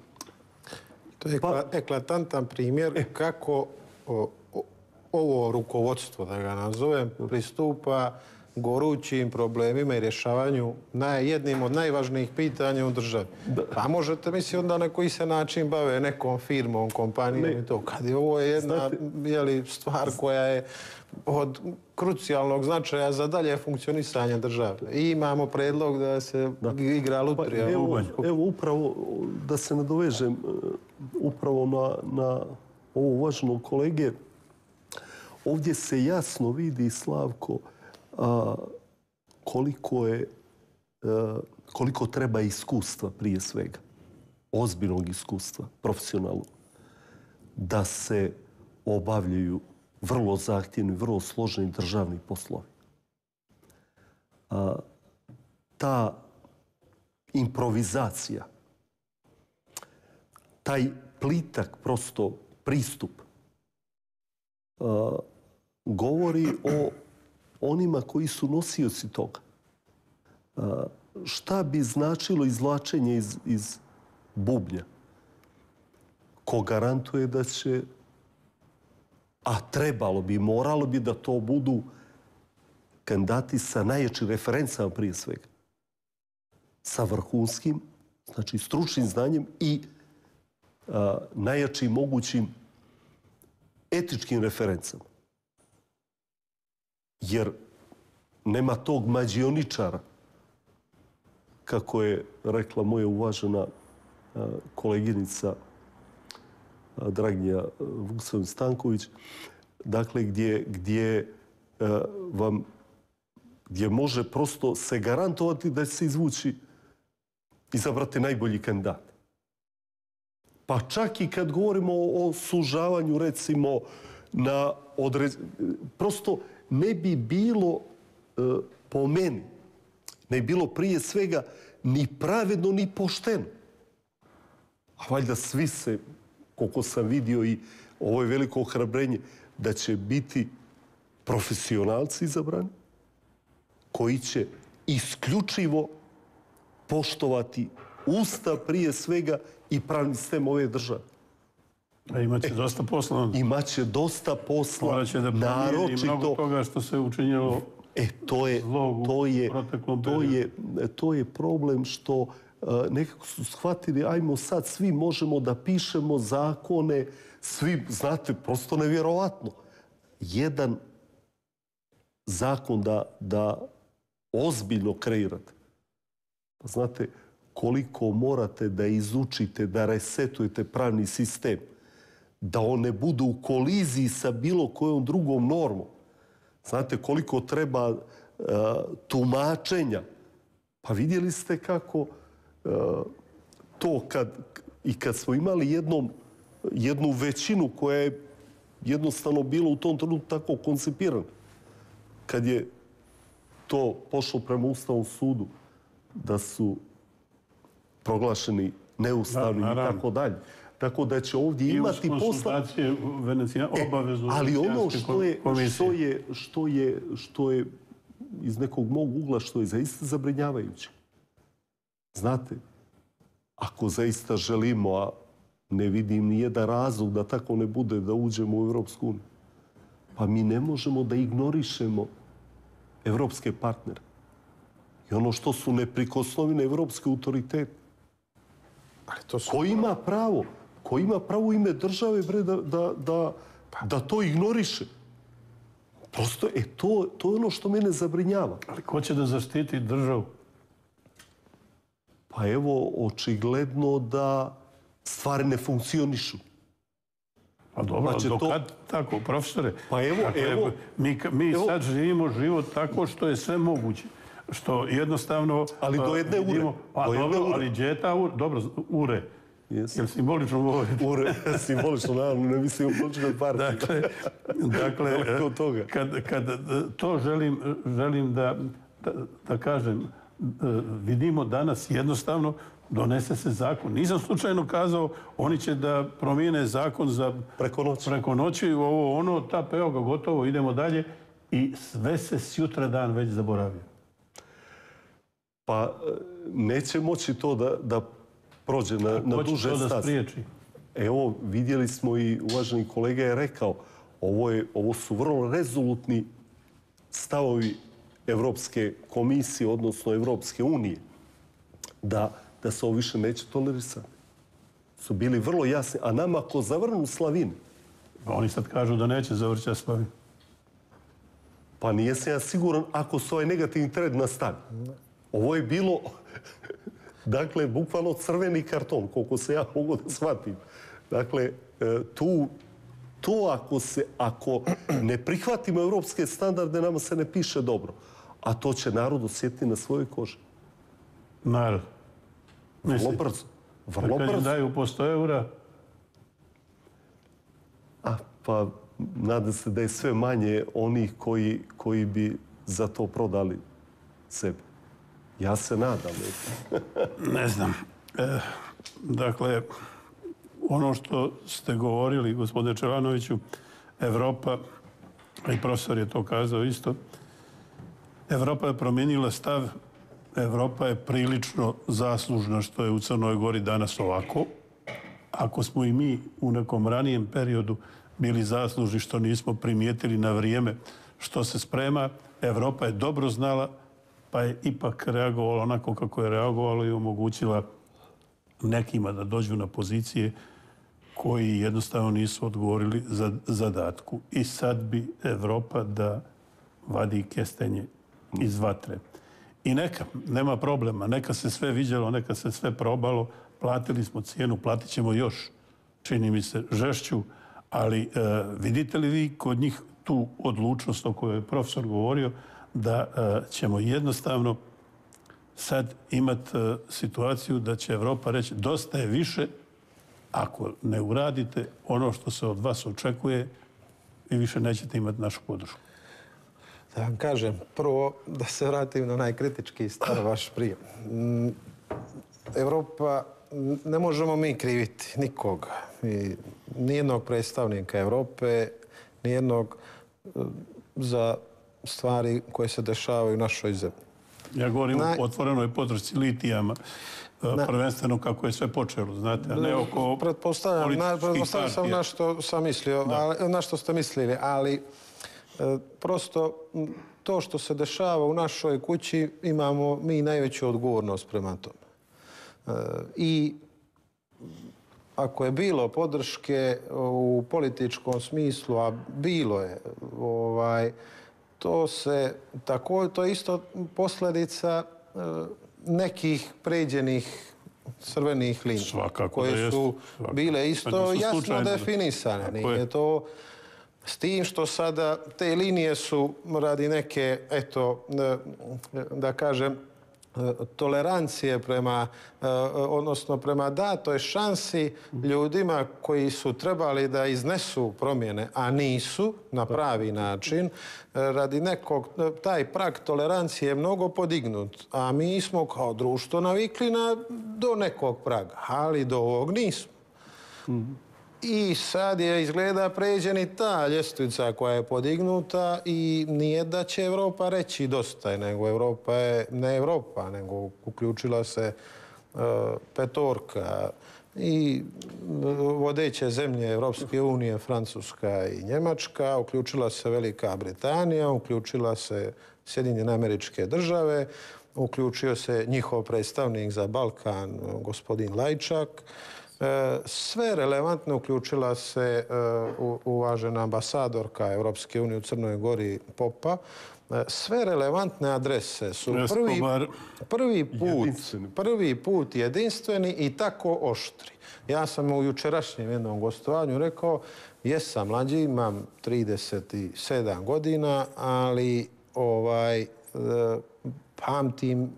To je pa- eklatantan primjer e. kako ovo rukovodstvo, da ga nazovem, pristupa gorućim problemima i rješavanju naj, jednim od najvažnijih pitanja u državi. Da. Pa možete misli onda na koji se način bave nekom firmom, kompanijom i to. Kad je ovo jedna stvar koja je od krucijalnog značaja za dalje funkcionisanje države. I imamo predlog da se da. igra pa, lutrija. Pa, evo, evo, upravo, da se nadovežem e, upravo na, na ovo važno kolege, ovdje se jasno vidi, Slavko, koliko je e, koliko treba iskustva prije svega, ozbiljnog iskustva, profesionalnog, da se obavljaju vrlo zahtjevni, vrlo složeni državni poslovi. A, ta improvizacija, taj plitak, prosto pristup, a, govori o onima koji su nosioci toga. A, šta bi značilo izvlačenje iz, iz bubnja? Ko garantuje da će a trebalo bi, moralo bi da to budu kandidati sa najjačim referencama prije svega. Sa vrhunskim, znači stručnim znanjem i najjačim mogućim etičkim referencama. Jer nema tog mađioničara, kako je rekla moja uvažena a, koleginica Hrvatska, Dragnija eh, Vuksovim Stanković, dakle gdje, gdje eh, vam gdje može prosto se garantovati da će se izvući i zabrati najbolji kandidat. Pa čak i kad govorimo o sužavanju, recimo, na određ... Prosto ne bi bilo eh, po meni, ne bi bilo prije svega ni pravedno, ni pošteno. A valjda svi se koliko sam vidio i ovo je veliko ohrabrenje, da će biti profesionalci izabrani koji će isključivo poštovati usta prije svega i pravni sistem ove države. A e, imaće e, dosta posla. Imaće dosta posla. Morat će da naročito, mnogo toga što se učinjelo e, to je, to je, to je, to je problem što E, nekako su shvatili, ajmo sad svi možemo da pišemo zakone, svi, znate, prosto nevjerovatno. Jedan zakon da, ozbiljno kreirate. Pa znate, koliko morate da izučite, da resetujete pravni sistem, da on ne bude u koliziji sa bilo kojom drugom normom. Znate, koliko treba e, tumačenja. Pa vidjeli ste kako to kad, i kad smo imali jednom, jednu većinu koja je jednostavno bila u tom trenutku tako koncipirana, kad je to pošlo prema Ustavnom sudu, da su proglašeni neustavni i tako dalje. Tako da će ovdje imati posla... I Venecija, e, obavezu Ali ono što je, što je, što je, što je iz nekog mog ugla, što je zaista zabrinjavajuće, Znate, ako zaista želimo, a ne vidim ni jedan razlog da tako ne bude da uđemo u Evropsku uniju, pa mi ne možemo da ignorišemo evropske partnere. I ono što su neprikosnovine evropske autoritete. Ali to Ko ima pravo? Ko ima pravo ime države bre, da, da, da, pa. da to ignoriše? Prosto, e, to, to je ono što mene zabrinjava. Ali ko će da zaštiti državu? pa evo, očigledno da stvari ne funkcionišu. Pa dobro, pa do kad tako, profesore? Pa evo, dakle, evo... mi mi sad živimo život tako što je sve moguće što jednostavno... Ali do e, jedne ure. Vidimo, pa dobro, ali džeta ure. Dobro, ure. Yes. Jel simbolično govori? Ure, simbolično, naravno, ne mislim o političkoj partiji. Dakle, dakle toga. kad, kad e, to želim, želim da, da kažem, vidimo danas jednostavno donese se zakon. Nisam slučajno kazao oni će da promijene zakon za preko noći. Preko noći ovo ono, ta peo ga gotovo, idemo dalje i sve se s jutra dan već zaboravio. Pa e, neće moći to da, da prođe na, na duže stas. Da spriječi. Evo, vidjeli smo i uvaženi kolega je rekao, ovo, je, ovo su vrlo rezolutni stavovi Evropske komisije, odnosno Evropske unije, da, da se ovo više neće tolerisati. Su bili vrlo jasni. A nama ko zavrnu slavine... Pa oni sad kažu da neće zavrća slavine. Pa nije se ja siguran ako se ovaj negativni trend nastavi. Ovo je bilo, dakle, bukvalno crveni karton, koliko se ja mogu da shvatim. Dakle, e, tu, to ako se, ako ne prihvatimo evropske standarde, nama se ne piše dobro a to će narod osjetiti na svojoj koži. Narod? Vrlo brzo. Vrlo brzo. Kad daju po 100 eura? A, pa, nadam se da je sve manje onih koji, koji bi za to prodali sebe. Ja se nadam. ne znam. E, dakle, ono što ste govorili, gospode Čelanoviću, Evropa, i profesor je to kazao isto, Evropa je promenila stav. Evropa je prilično zaslužna što je u Crnoj Gori danas ovako. Ako smo i mi u nekom ranijem periodu bili zaslužni što nismo primijetili na vrijeme što se sprema, Evropa je dobro znala pa je ipak reagovala onako kako je reagovala i omogućila nekima da dođu na pozicije koji jednostavno nisu odgovorili za zadatku. I sad bi Evropa da vadi kestenje Mm. iz vatre. I neka, nema problema, neka se sve vidjelo, neka se sve probalo, platili smo cijenu, platit ćemo još, čini mi se, žešću, ali e, vidite li vi kod njih tu odlučnost o kojoj je profesor govorio, da e, ćemo jednostavno sad imati e, situaciju da će Evropa reći dosta je više, ako ne uradite ono što se od vas očekuje, vi više nećete imati našu podršku. Da vam kažem, prvo da se vratim na najkritički stvar vaš prije. Mm, Evropa, ne možemo mi kriviti nikoga. Mi, nijednog predstavnika Evrope, nijednog eh, za stvari koje se dešavaju u našoj zemlji. Ja govorim eh, na... o otvorenoj potrošci litijama, prvenstveno kako je sve počelo, znate, a ne oko pretpostavljam, političkih na, pretpostavljam partija. Pretpostavljam sam na što sam mislio, da. na što ste mislili, ali... E, prosto to što se dešava u našoj kući imamo mi najveću odgovornost prema tome. E, I ako je bilo podrške u političkom smislu, a bilo je, ovaj, to se tako, to je isto posljedica e, nekih pređenih crvenih linija koje su bile isto jasno definisane. Nije to... S tim što sada te linije su radi neke, eto, e, da kažem, e, tolerancije prema, e, odnosno prema datoj šansi ljudima koji su trebali da iznesu promjene, a nisu na pravi način, radi nekog, taj prak tolerancije je mnogo podignut, a mi smo kao društvo navikli na do nekog praga, ali do ovog nismo. Mhm. I sad je izgleda pređeni ta ljestvica koja je podignuta i nije da će Evropa reći dosta, nego Evropa je ne Evropa, nego uključila se e, petorka i e, vodeće zemlje Evropske unije, Francuska i Njemačka, uključila se Velika Britanija, uključila se Sjedinjene američke države, uključio se njihov predstavnik za Balkan, gospodin Lajčak. E, sve relevantno uključila se e, uvažena ambasadorka Europske unije u Crnoj Gori Popa. E, sve relevantne adrese su prvi put jedinstveni i tako oštri. Ja sam u jučerašnjem jednom gostovanju rekao, jesam mlađi, imam 37 godina, ali ovaj, pamtim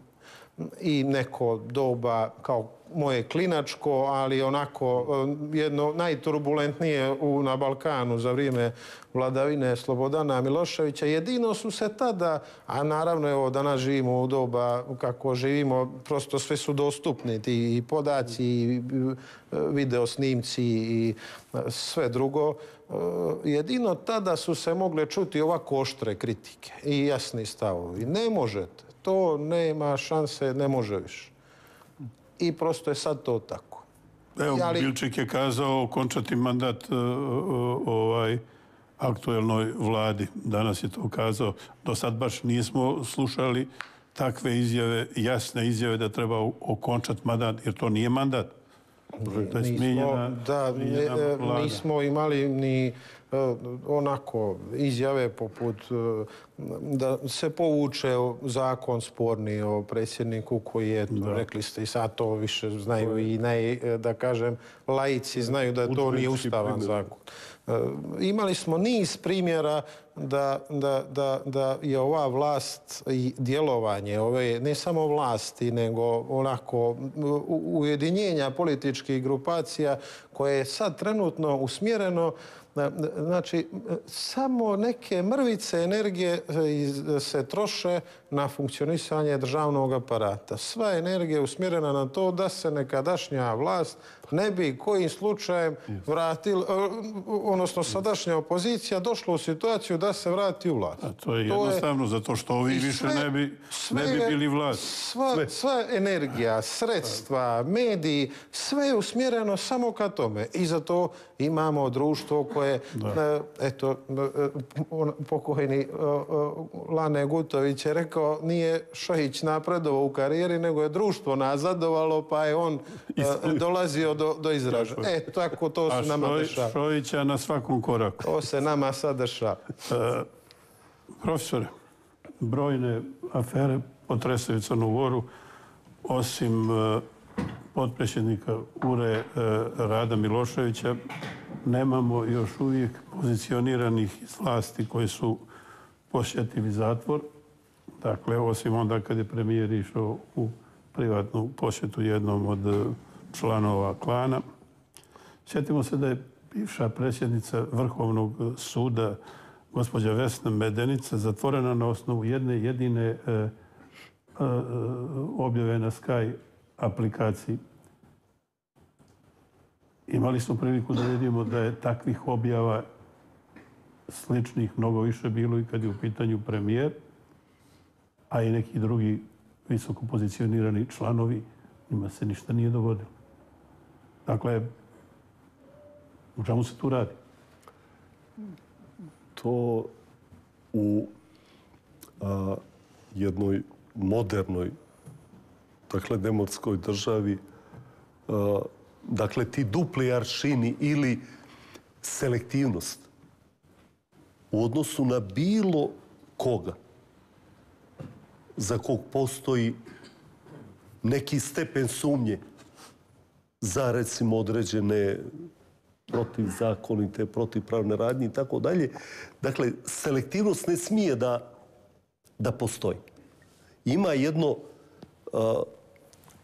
i neko doba kao moje klinačko, ali onako e, jedno najturbulentnije u, na Balkanu za vrijeme vladavine Slobodana Miloševića. Jedino su se tada, a naravno evo danas živimo u doba kako živimo, prosto sve su dostupni ti i podaci i e, video snimci i e, sve drugo. Jedino tada su se mogle čuti ovako oštre kritike i jasni stavovi. Ne možete, to nema šanse, ne može više i prosto je sad to tako. Evo, Ali... Bilčik je kazao okončati mandat e, e, ovaj aktuelnoj vladi. Danas je to kazao. Do sad baš nismo slušali takve izjave, jasne izjave da treba okončati mandat, jer to nije mandat. To je smijenjena Da, smijenjena ne, e, nismo imali ni e, onako izjave poput e, da se povuče zakon sporni o predsjedniku koji je, da. rekli ste i sad to više znaju i ne, da kažem, lajici znaju da to nije ustavan zakon. Eh, imali smo niz primjera da, da, da, da je ova vlast i djelovanje, ove, ne samo vlasti, nego onako ujedinjenja političkih grupacija koje je sad trenutno usmjereno eh, znači eh, samo neke mrvice energije se troše na funkcionisanje državnog aparata. Sva energija je usmjerena na to da se nekadašnja vlast ne bi kojim slučajem vratila, e, odnosno sadašnja opozicija došla u situaciju da se vrati u vlast. to je jednostavno zato što ovi više ne bi, ne bi bili vlast. Sva, sve. sva energija, sredstva, mediji, sve je usmjereno samo ka tome. I zato imamo društvo koje, e, eto, e, pokojni Lane Gutović je rekao rekao, nije Šahić napredovao u karijeri, nego je društvo nazadovalo, pa je on e, dolazio do, do izraža. E, tako to se nama dešava. A Šojića na svakom koraku. To se nama sad dešava. E, profesore, brojne afere potresaju Crnu Goru, osim e, potpredsjednika URE e, Rada Miloševića, nemamo još uvijek pozicioniranih iz vlasti koji su posjetili zatvor, Dakle, osim onda kad je premijer išao u privatnu posjetu jednom od e, članova klana. Sjetimo se da je bivša predsjednica Vrhovnog suda, gospođa Vesna Medenica, zatvorena na osnovu jedne jedine e, e, objave na Sky aplikaciji. Imali smo priliku da vidimo da je takvih objava sličnih mnogo više bilo i kad je u pitanju premijer a i neki drugi visoko pozicionirani članovi, njima se ništa nije dogodilo. Dakle, u čemu se tu radi? To u a, jednoj modernoj, dakle, demorskoj državi, a, dakle, ti dupli aršini ili selektivnost u odnosu na bilo koga, za kog postoji neki stepen sumnje za recimo određene protivzakonite, protivpravne radnje i tako dalje. Dakle, selektivnost ne smije da, da postoji. Ima jedno uh,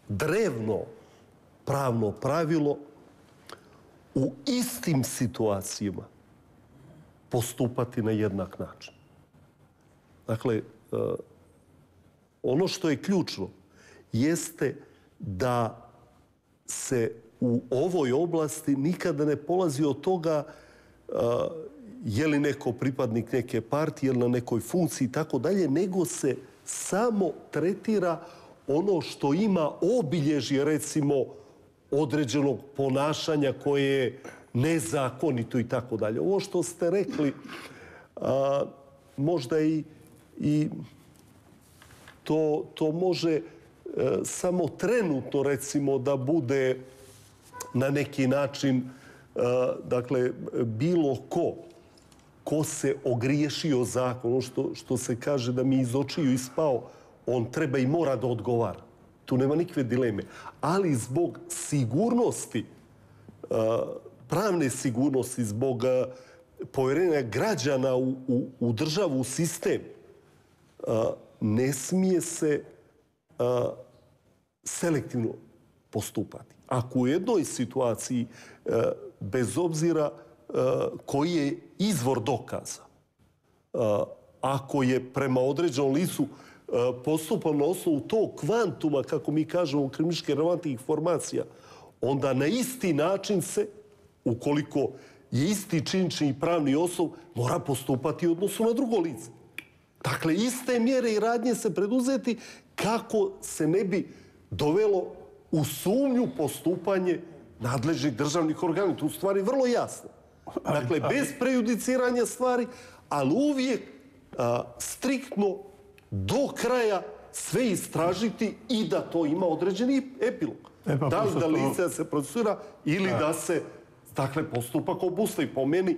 drevno pravno pravilo u istim situacijama postupati na jednak način. Dakle, uh, Ono što je ključno jeste da se u ovoj oblasti nikada ne polazi od toga je li neko pripadnik neke partije ili na nekoj funkciji i tako dalje, nego se samo tretira ono što ima obilježje recimo određenog ponašanja koje je nezakonito i tako dalje. Ovo što ste rekli, možda i, i to, to može e, samo trenutno recimo da bude na neki način e, dakle bilo ko ko se ogriješio zakon, ono što, što se kaže da mi iz očiju ispao, on treba i mora da odgovara. Tu nema nikve dileme. Ali zbog sigurnosti, e, pravne sigurnosti, zbog povjerenja građana u, u državu, u sistem, ne smije se a, selektivno postupati. Ako u jednoj situaciji, bez obzira koji je izvor dokaza, a, ako je prema određenom lisu postupan na osnovu to kvantuma, kako mi kažemo, krimičke relevantnih formacija, onda na isti način se, ukoliko je isti činični pravni osnov, mora postupati odnosno na drugo lice. Dakle, iste mjere i radnje se preduzeti kako se ne bi dovelo u sumnju postupanje nadležnih državnih organa. To Tu stvari vrlo jasno. Dakle, bez prejudiciranja stvari, ali uvijek striktno do kraja sve istražiti i da to ima određeni epilog. E, pa da li da lice se procesira ili e. da se dakle, postupak obustavi. Po meni,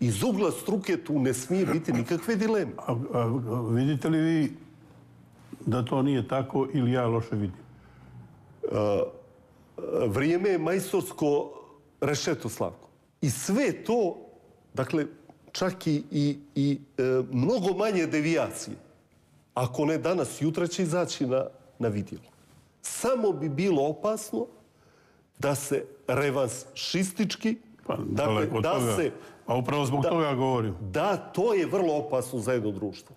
iz ugla struke tu ne smije biti nikakve dileme. A, a, a, vidite li vi da to nije tako ili ja loše vidim? A, a, vrijeme je majstorsko rešeto slavko. I sve to, dakle, čak i, i, i e, mnogo manje devijacije, ako ne danas, jutra će izaći na, na vidjelo. Samo bi bilo opasno da se revans šistički, pa, dakle, da se A upravo zbog da, toga govorim. Da, to je vrlo opasno za jedno društvo.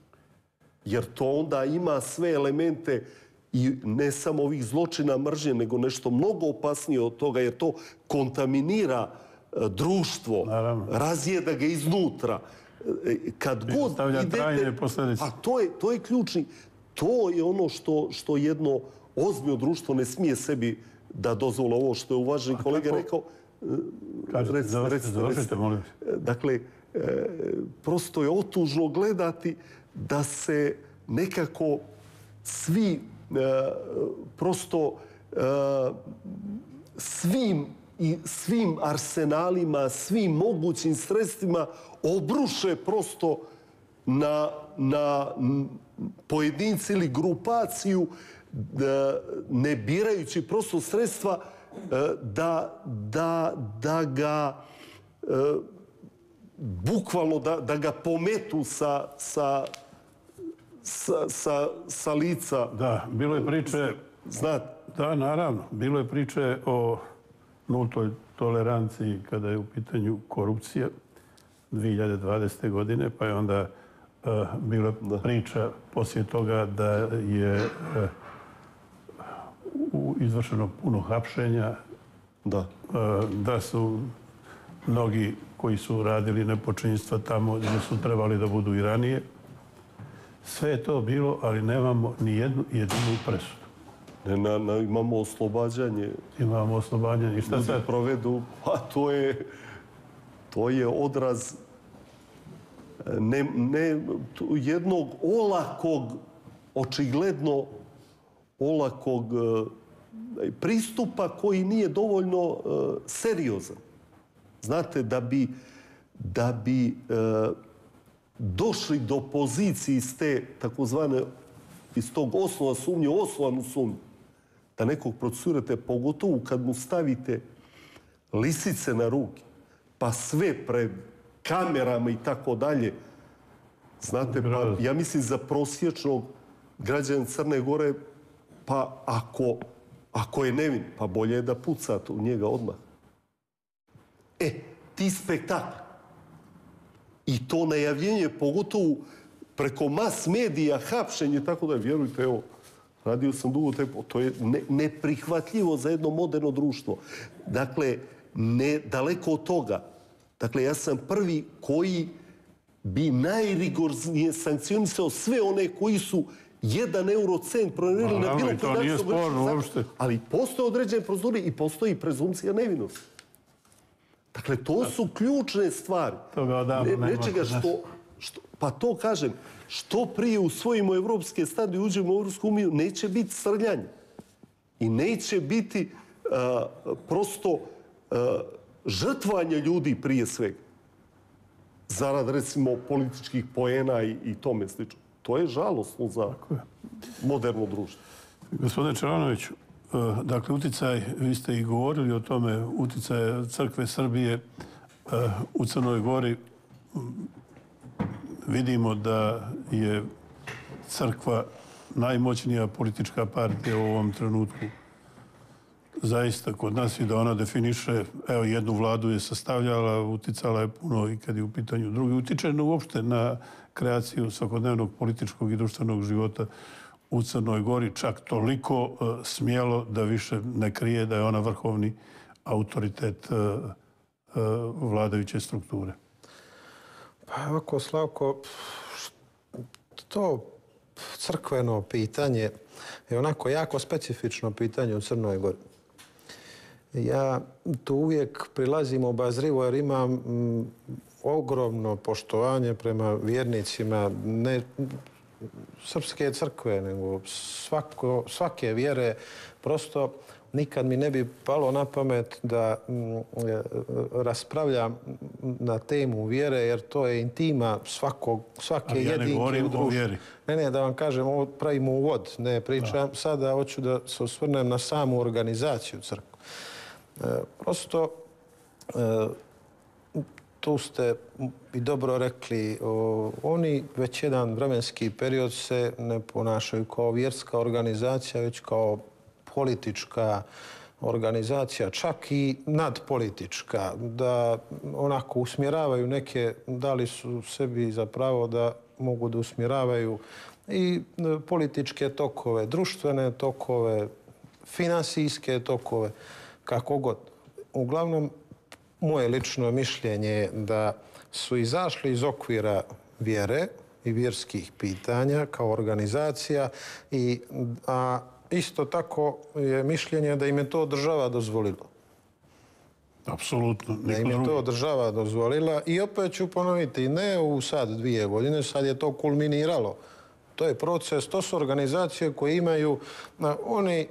Jer to onda ima sve elemente i ne samo ovih zločina mržnje, nego nešto mnogo opasnije od toga, jer to kontaminira e, društvo, Naravno. razjeda ga iznutra. E, kad I god stavlja idete, trajne posljedice. A to je, to je ključni, to je ono što, što jedno ozbiljno društvo ne smije sebi da dozvola ovo što je uvaženi kolega rekao. Kažete, završite, završite, molim. E, dakle, e, prosto je otužno gledati da se nekako svi e, prosto svim i svim arsenalima, svim mogućim sredstvima obruše prosto na, na pojedinci ili grupaciju ne birajući prosto sredstva E, da, da, da ga e, bukvalno da, da ga pometu sa, sa, sa, sa, lica. Da, bilo je priče... Znat. Da, naravno. Bilo je priče o nultoj toleranciji kada je u pitanju korupcija 2020. godine, pa je onda uh, e, bilo da. priča poslije toga da je izvršeno puno hapšenja, da. E, da su mnogi koji su radili nepočinjstva tamo gdje su trebali da budu i ranije. Sve je to bilo, ali nemamo ni jednu jedinu presudu. Ne, na, imamo oslobađanje. Imamo oslobađanje. I šta se provedu? Pa to je, to je odraz e, ne, ne, jednog olakog, očigledno olakog e, pristupa koji nije dovoljno e, seriozan. Znate, da bi, da bi e, došli do pozicije iz te takozvane iz tog osnova sumnje, osnovanu sumnju, da nekog procesirate, pogotovo kad mu stavite lisice na ruke, pa sve pred kamerama i tako dalje, znate, pa, ja mislim za prosječnog građana Crne Gore, pa ako Ako je nevin, pa bolje je da puca u njega odmah. E, ti spektakl. I to najavljenje, pogotovo preko mas medija, hapšenje, tako da vjerujte, evo, radio sam dugo, to je ne, neprihvatljivo za jedno moderno društvo. Dakle, ne, daleko od toga. Dakle, ja sam prvi koji bi najrigorznije sankcionisao sve one koji su jedan eurocent proneverili na bilo koji način. To nije sporno uopšte. Ali postoje određene prozori i postoji prezumcija nevinosti. Dakle, to su ključne stvari. To ga odavno nema. što, što, pa to kažem, što prije u usvojimo evropske stade uđemo u Evropsku uniju, neće biti srljanje. I neće biti e, prosto uh, e, žrtvanje ljudi prije svega. Zarad, recimo, političkih poena i, i tome slično. To je žalostno za moderno društvo. Gospodine Čeranović, eh, dakle, uticaj, vi ste i govorili o tome, uticaj crkve Srbije eh, u Crnoj Gori, vidimo da je crkva najmoćnija politička partija u ovom trenutku. Zaista, kod nas i da ona definiše, evo, jednu vladu je sastavljala, uticala je puno i kad je u pitanju drugi, utiče uopšte na kreaciju svakodnevnog političkog i društvenog života u Crnoj Gori, čak toliko e, smjelo da više ne krije da je ona vrhovni autoritet e, e, vladajuće strukture. Pa ovako, Slavko, to crkveno pitanje je onako jako specifično pitanje u Crnoj Gori. Ja tu uvijek prilazim obazrivo jer imam ogromno poštovanje prema vjernicima, ne srpske crkve, nego svako, svake vjere, prosto nikad mi ne bi palo na pamet da mm, e, raspravljam na temu vjere, jer to je intima svakog, svake jedinke u društvu. ne govorim o vjeri. Ne, ne, da vam kažem, ovo pravim uvod, ne pričam. Sada hoću da se osvrnem na samu organizaciju crkve. E, prosto, e, tu ste i dobro rekli, oni već jedan vremenski period se ne ponašaju kao vjerska organizacija, već kao politička organizacija, čak i nadpolitička, da onako usmjeravaju neke, dali su sebi zapravo da mogu da usmjeravaju i e, političke tokove, društvene tokove, finansijske tokove, kako god. Uglavnom, moje lično mišljenje je da su izašli iz okvira vjere i vjerskih pitanja kao organizacija i a isto tako je mišljenje da im je to država dozvolilo. Apsolutno. Da im je to država dozvolila i opet ću ponoviti, ne u sad dvije godine, sad je to kulminiralo. To je proces, to su organizacije koje imaju, oni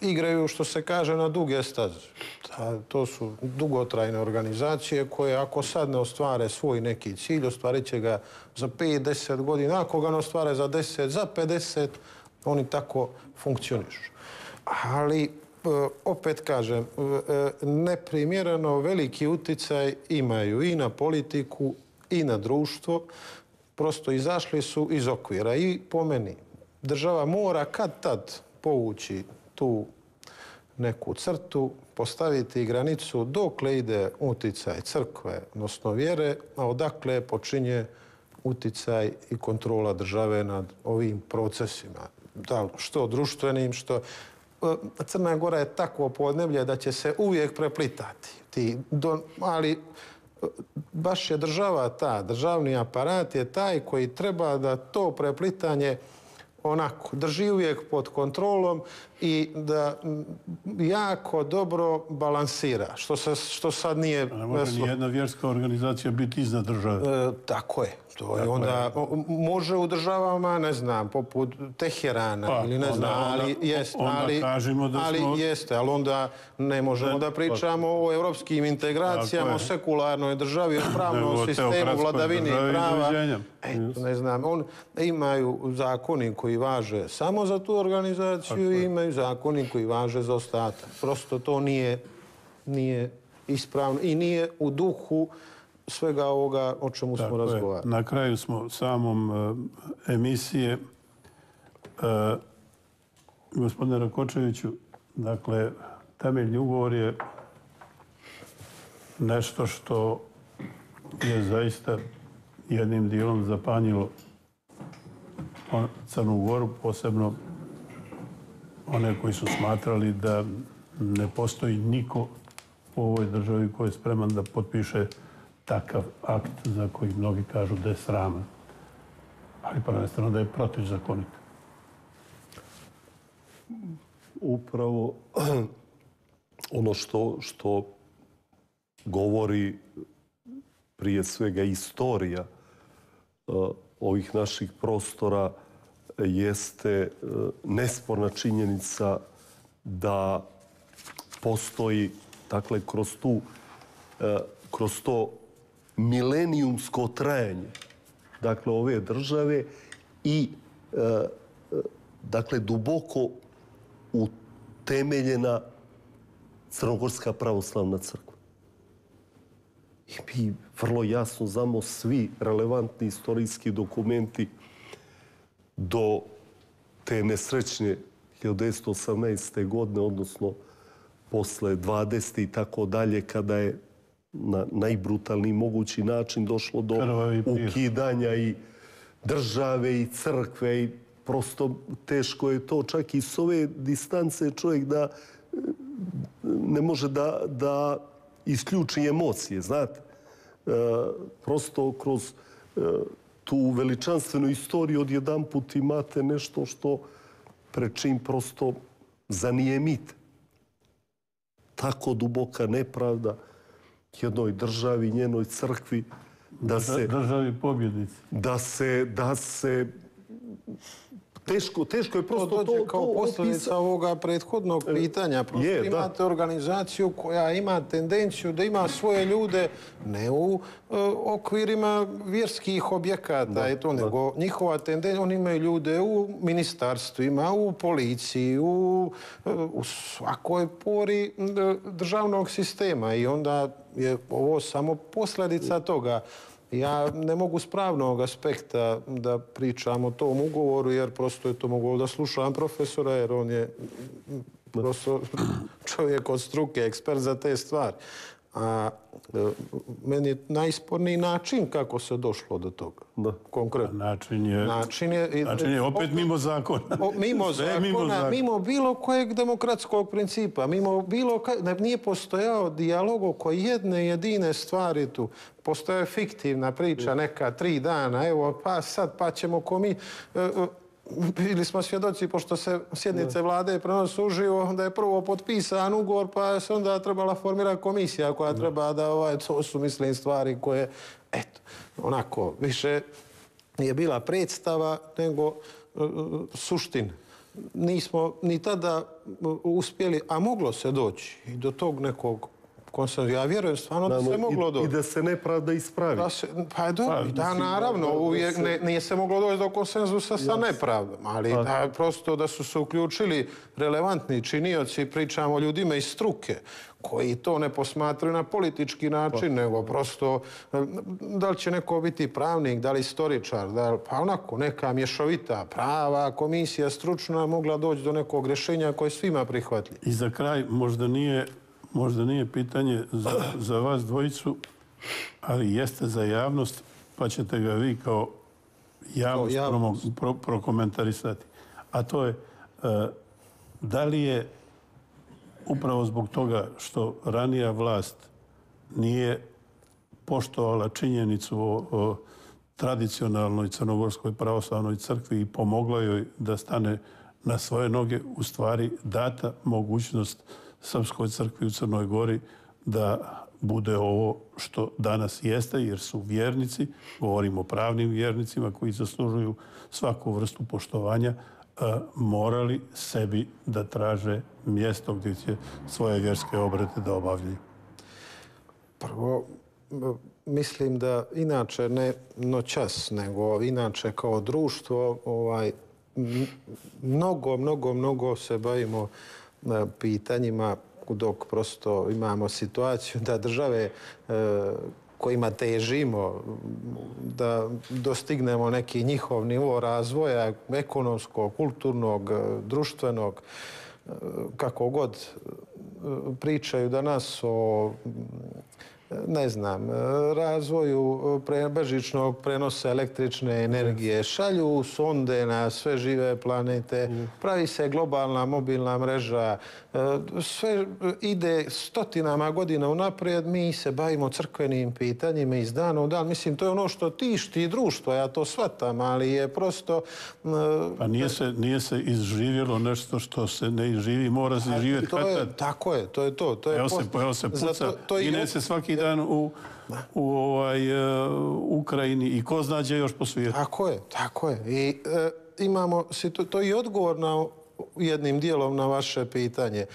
igraju, što se kaže, na duge staze. To su dugotrajne organizacije koje, ako sad ne ostvare svoj neki cilj, ostvarit će ga za 5-10 godina, ako ga ne ostvare za 10, za 50, oni tako funkcionišu. Ali, e, opet kažem, e, e, neprimjereno veliki uticaj imaju i na politiku i na društvo. Prosto izašli su iz okvira i po meni. Država mora kad tad povući tu neku crtu, postaviti granicu dokle ide uticaj crkve, odnosno vjere, a odakle počinje uticaj i kontrola države nad ovim procesima. Da, što društvenim, što... E, Crna Gora je takvo podneblje da će se uvijek preplitati. Ti, do, ali e, baš je država ta, državni aparat je taj koji treba da to preplitanje onako, drži uvijek pod kontrolom i da jako dobro balansira, što, se, što sad nije... A ne može veslo. jedna vjerska organizacija biti iznad države. E, tako je. To je onda, može u državama, ne znam, poput Teherana pa, ili ne znam, ali jeste. Onda ali, kažemo da smo... ali jeste, ali onda ne možemo da pričamo pa- o evropskim integracijama, o sekularnoj državi, o pravnom sistemu, vladavini i prava. ne znam, on, imaju zakoni koji koji važe samo za tu organizaciju i imaju zakoni koji važe za ostatak. Prosto to nije, nije ispravno i nije u duhu svega ovoga o čemu smo razgovarali. Na kraju smo samom e, emisije uh, gospodine Rakočeviću, dakle, temeljni ugovor je nešto što je zaista jednim dijelom zapanjilo Crnu Goru, posebno one koji su smatrali da ne postoji niko u ovoj državi koji je spreman da potpiše takav akt za koji mnogi kažu da je sraman. Ali prvenstveno da je protiv zakonit. Upravo ono što, što govori prije svega istorija ovih naših prostora e, jeste e, nesporna činjenica da postoji, dakle, kroz, tu, e, kroz to milenijumsko trajanje dakle, ove države i dakle, duboko utemeljena Crnogorska pravoslavna crkva i mi vrlo jasno znamo svi relevantni istorijski dokumenti do te nesrećne 1918. godine, odnosno posle 20. i tako dalje, kada je na najbrutalniji mogući način došlo do ukidanja i države i crkve i prosto teško je to čak i s ove distance čovjek da e, ne može da, da isključi emocije, znate. E, prosto kroz e, tu veličanstvenu istoriju od jedan put imate nešto što prečim prosto zanijemite. Tako duboka nepravda jednoj državi, njenoj crkvi, Državi pobjednici. Da se, da se teško, teško je prosto to, to, kao posljedica ovoga prethodnog e, pitanja. Prosto je, imate organizaciju koja ima tendenciju da ima svoje ljude ne u e, okvirima vjerskih objekata, da, eto, nego njihova tendencija, oni imaju ljude u ministarstvu, ima u policiji, u, e, u svakoj pori državnog sistema i onda je ovo samo posljedica toga. Ja ne mogu s pravnog aspekta da pričam o tom ugovoru, jer prosto je to mogu da slušam profesora, jer on je prosto čovjek od struke, ekspert za te stvari. A e, meni je najsporniji način kako se došlo do toga. Da. Konkretno. Način je, način je, način opet mimo zakona. O, mimo, Sve mimo bilo kojeg demokratskog principa. Mimo bilo ne, nije postojao dijalog oko jedne jedine stvari tu. Postoje fiktivna priča mm. neka tri dana, evo pa sad pa ćemo komi... E, e, bili smo svjedoci, pošto se sjednice vlade je prenos uživo, da je prvo potpisan ugovor, pa se onda trebala formirati komisija koja treba da, ovaj, to su mislim stvari koje, eto, onako, više je bila predstava nego uh, e, suštin. Nismo ni tada e, uspjeli, a moglo se doći i do tog nekog konsenzus. Ja vjerujem stvarno da se moglo doći. I da se nepravda ispravi. Pa je dobro, pa, da naravno, nije se moglo doći do konsenzusa sa nepravdom, ali da prosto da su se uključili relevantni činioci, pričamo o ljudima iz struke, koji to ne posmatruju na politički način, pa. nego prosto da li će neko biti pravnik, da li istoričar, pa onako neka mješovita prava, komisija stručna mogla doći do nekog rješenja koje svima prihvatljuje. I za kraj, možda nije možda nije pitanje za, vas dvojicu, ali jeste za javnost, pa ćete ga vi kao javnost, prokomentarisati. A to je, e, da li je upravo zbog toga što ranija vlast nije poštovala činjenicu o, tradicionalnoj crnogorskoj pravoslavnoj crkvi i pomogla joj da stane na svoje noge, u stvari data mogućnost uh, Srpskoj crkvi u Crnoj Gori da bude ovo što danas jeste, jer su vjernici, govorimo o pravnim vjernicima koji zaslužuju svaku vrstu poštovanja, e, morali sebi da traže mjesto gdje će svoje vjerske obrete da obavljaju? Prvo, mislim da inače, ne noćas, nego inače kao društvo, ovaj, mnogo, mnogo, mnogo se bavimo pitanjima dok prosto imamo situaciju da države e, kojima težimo da dostignemo neki njihov nivo razvoja ekonomskog, kulturnog, e, društvenog, e, kako god pričaju danas o ne znam, e, razvoju e, bežičnog prenosa električne energije, šalju sonde na sve žive planete, mm. pravi se globalna mobilna mreža, e, sve ide stotinama godina unaprijed, mi se bavimo crkvenim pitanjima iz dana u dan. Mislim, to je ono što tišti društvo, ja to shvatam, ali je prosto... Pa nije se, nije se izživjelo nešto što se ne izživi, mora se pa, živjeti. Tako je, to je to. to je evo, se, se puca, i ne se svaki dan u, u ovaj, e, Ukrajini i ko zna gdje još po svijetu. Tako je, tako je. I uh, imamo situ... to i odgovor na jednim dijelom na vaše pitanje.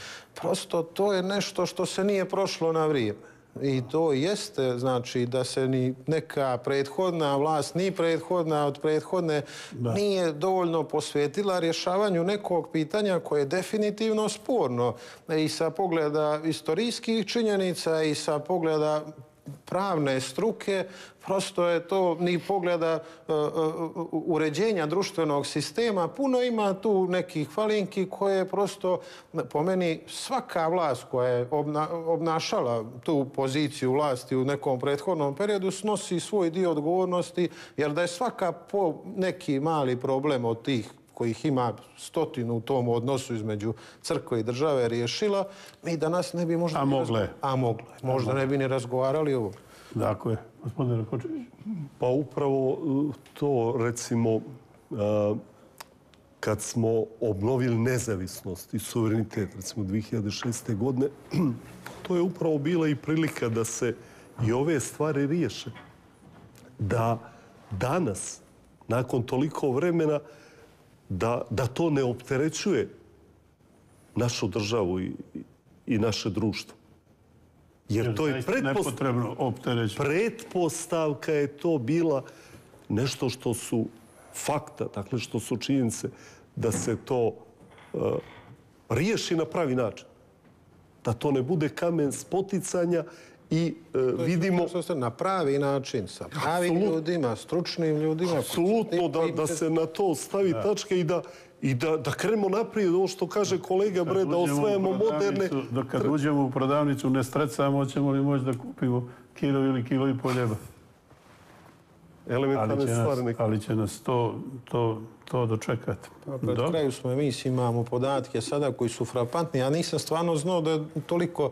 Prosto to je nešto što se nije prošlo na vrijeme. I to jeste, znači, da se ni neka prethodna vlast, ni prethodna od prethodne, nije dovoljno posvetila rješavanju nekog pitanja koje je definitivno sporno. I sa pogleda istorijskih činjenica i sa pogleda pravne struke, prosto je to ni pogleda e, e, uređenja društvenog sistema. Puno ima tu nekih falinki koje prosto, po meni, svaka vlast koja je obnašala tu poziciju vlasti u nekom prethodnom periodu snosi svoj dio odgovornosti, jer da je svaka po neki mali problem od tih kojih ima stotinu u tom odnosu između crkve i države rješila, mi danas ne bi možda... A mogle. A mogle. Možda ne bi ni razgovarali ovo. Dakle, gospodine Rakočević. Pa upravo e, to, recimo, e, kad smo obnovili nezavisnost i suverenitet, recimo, 2006. godine, to je upravo bila i prilika da se i ove stvari riješe. Da danas, nakon toliko vremena, da to ne opterećuje našu državu i naše društvo. Jer to je pretpostavka je to bila nešto što su fakta, dakle što su činjenice da se to e, riješi na pravi način. Da to ne bude kamen spoticanja i e, vidimo... se Na pravi način, sa pravim ljudima, stručnim ljudima... Absolutno, da se na to stavi tačka i da... I da krenemo naprijed, ovo što kaže kolega, da osvajamo moderne... Kad uđemo u prodavnicu, ne strecamo, ćemo li moći da kupimo kilo ili kilo i poljeba. Elementarne stvari nekako. Ali će nas to dočekati. Pred pa, pa, kraju smo, mi imamo podatke sada koji su frapantni. Ja nisam stvarno znao da je toliko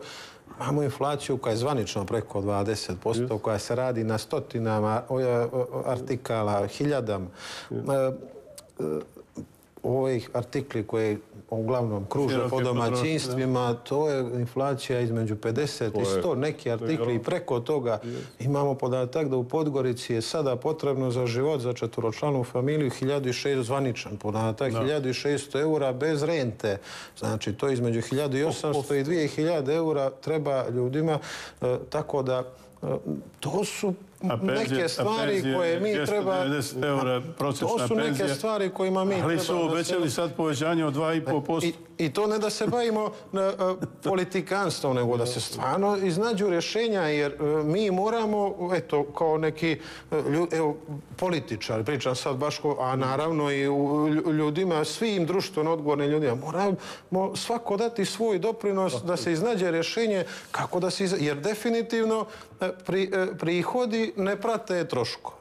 Imamo inflaciju koja je zvanično preko 20%, koja se radi na stotinama artikala, hiljadama ovih artikli koje uglavnom kruže po domaćinstvima, to je inflacija između 50 i 100 neki artikli i preko toga imamo podatak da u Podgorici je sada potrebno za život, za četvoročlanu familiju, 1600 zvaničan podatak, 1600 eura bez rente. Znači, to je između 1800 i 2000 eura treba ljudima, e, tako da e, To su neke stvari penzije, koje mi treba... Eura to su neke penzije, stvari kojima mi treba... Ali su obećali sad povećanje od 2,5%. E, I, I to ne da se bavimo e, e, na, uh, nego da se stvarno iznađu rješenja, jer mi moramo, eto, kao neki evo, političar, pričam sad baš a naravno i ljudima, svim društveno odgovornim ljudima, moramo svako dati svoj doprinos da se iznađe rješenje kako da se Jer definitivno pri, prihodi ne prate troško.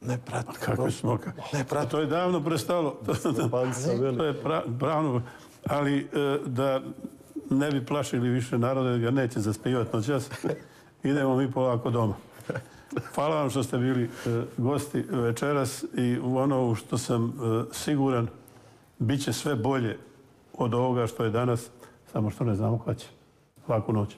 Ne prate. Kako smoka? Ne prate. To je davno prestalo. to je pravno. Ali e, da ne bi plašili više narode, ga neće zaspivati noćas. Idemo mi polako doma. Hvala vam što ste bili e, gosti večeras i ono u ono što sam e, siguran, bit će sve bolje od ovoga što je danas, samo što ne znamo kada će. Laku noć.